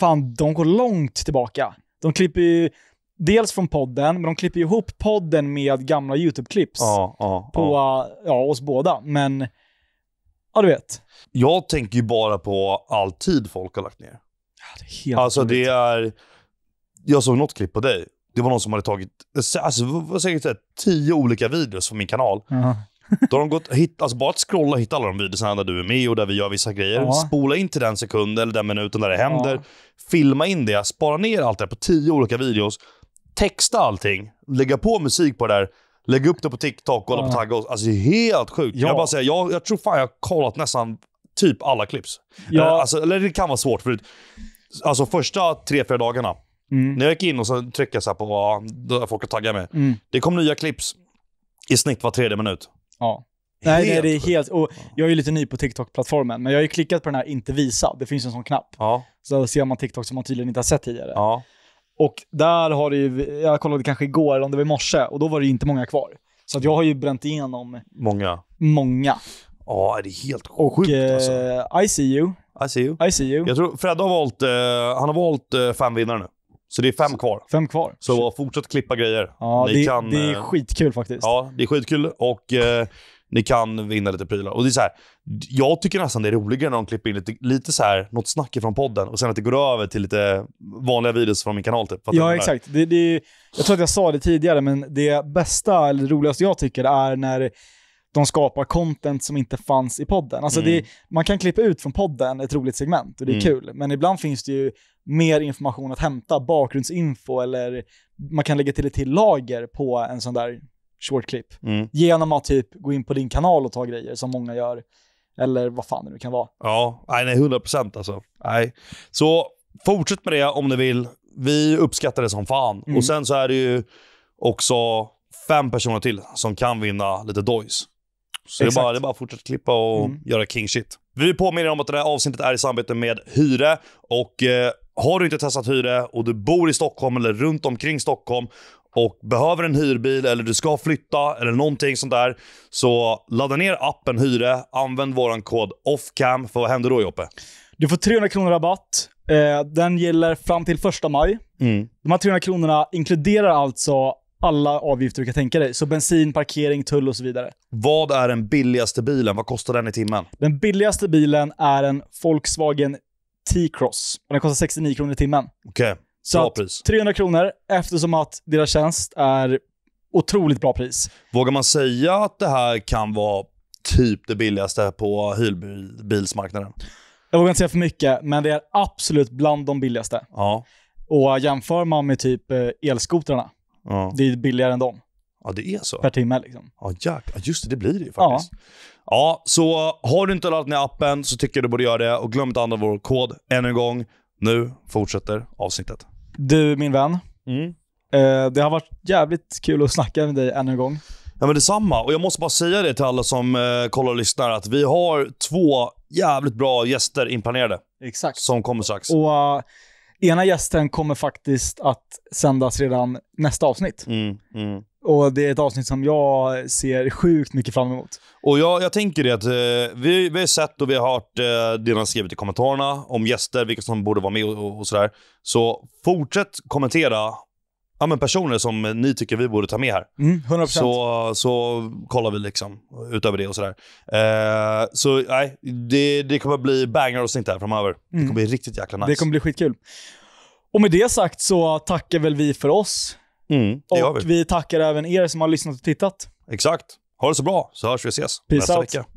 fan de går långt tillbaka. De klipper ju dels från podden, men de klipper ju ihop podden med gamla YouTube-klipps. Ja, ja, på, ja. ja, oss båda. Men Ja, du vet. Jag tänker ju bara på all tid folk har lagt ner. Ja, det är alltså det är... Jag såg något klipp på dig. Det var någon som hade tagit, alltså, var säkert här, tio olika videos från min kanal. Mm. Då har de gått, hit, alltså bara att scrolla och hitta alla de videorna där du är med och där vi gör vissa grejer. Ja. Spola in till den sekunden eller den minuten där det händer. Ja. Filma in det, spara ner allt det på tio olika videos. Texta allting, lägga på musik på det där. Lägg upp det på TikTok, kolla ja. på tagga oss. Alltså det är helt sjukt. Ja. Jag bara säger, jag, jag tror fan jag har kollat nästan typ alla clips. Ja. Eh, alltså, eller det kan vara svårt. För alltså första tre, fyra dagarna. Mm. När jag gick in och så tryckte jag på vad folk har taggat med. Mm. Det kom nya clips i snitt var tredje minut. Ja. Nej, nej, det är helt... Och jag är ju lite ny på TikTok-plattformen, men jag har ju klickat på den här “inte visa”. Det finns en sån knapp. Ja. Så ser man TikTok som man tydligen inte har sett tidigare. Ja. Och där har det ju, jag kollade kanske igår eller om det var i morse, och då var det ju inte många kvar. Så jag har ju bränt igenom många. många. Ja, det är helt och, sjukt eh, alltså. Och, I see you. I see you. I see you. Jag tror Fred har valt, eh, han har valt eh, fem vinnare nu. Så det är fem kvar. Fem kvar. Så fortsätt klippa grejer. Ja, det, kan, det, är eh, skitkul faktiskt. Ja, det är skitkul och eh, ni kan vinna lite prylar. Och det är så här, jag tycker nästan det är roligare när de klipper in lite, lite så här, något snack från podden och sen att det går över till lite vanliga videos från min kanal. Typ, ja, exakt. Det, det, jag tror att jag sa det tidigare, men det bästa, eller roligaste jag tycker är när de skapar content som inte fanns i podden. Alltså mm. det, man kan klippa ut från podden ett roligt segment och det är mm. kul, men ibland finns det ju mer information att hämta, bakgrundsinfo eller man kan lägga till ett till lager på en sån där short Mm. Genom att typ gå in på din kanal och ta grejer som många gör. Eller vad fan det nu kan vara. Ja, nej, 100 procent alltså. Nej. Så fortsätt med det om ni vill. Vi uppskattar det som fan. Mm. Och sen så är det ju också fem personer till som kan vinna lite dojs. Så det är, bara, det är bara att fortsätta klippa och mm. göra king shit. Vi vill påminner om att det här avsnittet är i samarbete med Hyre. Och eh, har du inte testat Hyre och du bor i Stockholm eller runt omkring Stockholm och behöver en hyrbil eller du ska flytta eller någonting sånt där, så ladda ner appen Hyre. Använd vår kod OFFCAM, för vad händer då Joppe? Du får 300 kronor rabatt. Eh, den gäller fram till första maj. Mm. De här 300 kronorna inkluderar alltså alla avgifter du kan tänka dig. Så bensin, parkering, tull och så vidare. Vad är den billigaste bilen? Vad kostar den i timmen? Den billigaste bilen är en Volkswagen T-Cross. Den kostar 69 kronor i timmen. Okej. Okay. Så bra pris. 300 kronor eftersom att deras tjänst är otroligt bra pris. Vågar man säga att det här kan vara typ det billigaste på hyrbilsmarknaden? Jag vågar inte säga för mycket, men det är absolut bland de billigaste. Ja. Och jämför man med typ eh, elskotrarna, ja. det är billigare än dem. Ja, det är så. Per timme liksom. Ja, jack. ja just det. Det blir det ju faktiskt. Ja. ja, så har du inte laddat ner appen så tycker jag du borde göra det. Och glöm inte att använda vår kod ännu en gång. Nu fortsätter avsnittet. Du, min vän. Mm. Eh, det har varit jävligt kul att snacka med dig ännu en gång. Ja, men detsamma. Och jag måste bara säga det till alla som eh, kollar och lyssnar att vi har två jävligt bra gäster inplanerade. Exakt. Som kommer strax. Och uh, ena gästen kommer faktiskt att sändas redan nästa avsnitt. Mm, mm. Och det är ett avsnitt som jag ser sjukt mycket fram emot. Och jag, jag tänker det att eh, vi, vi har sett och vi har hört eh, det ni har skrivit i kommentarerna om gäster, vilka som borde vara med och, och, sådär. Så fortsätt kommentera ja, men personer som ni tycker vi borde ta med här. Mm, 100%. Så, så kollar vi liksom utöver det och sådär. Eh, så nej, det, det kommer bli banger och sånt här framöver. Mm. Det kommer bli riktigt jäkla nice. Det kommer bli skitkul. Och med det sagt så tackar väl vi för oss. Mm, och vi. vi tackar även er som har lyssnat och tittat. Exakt. Ha det så bra, så hörs vi och ses Peace nästa out. vecka.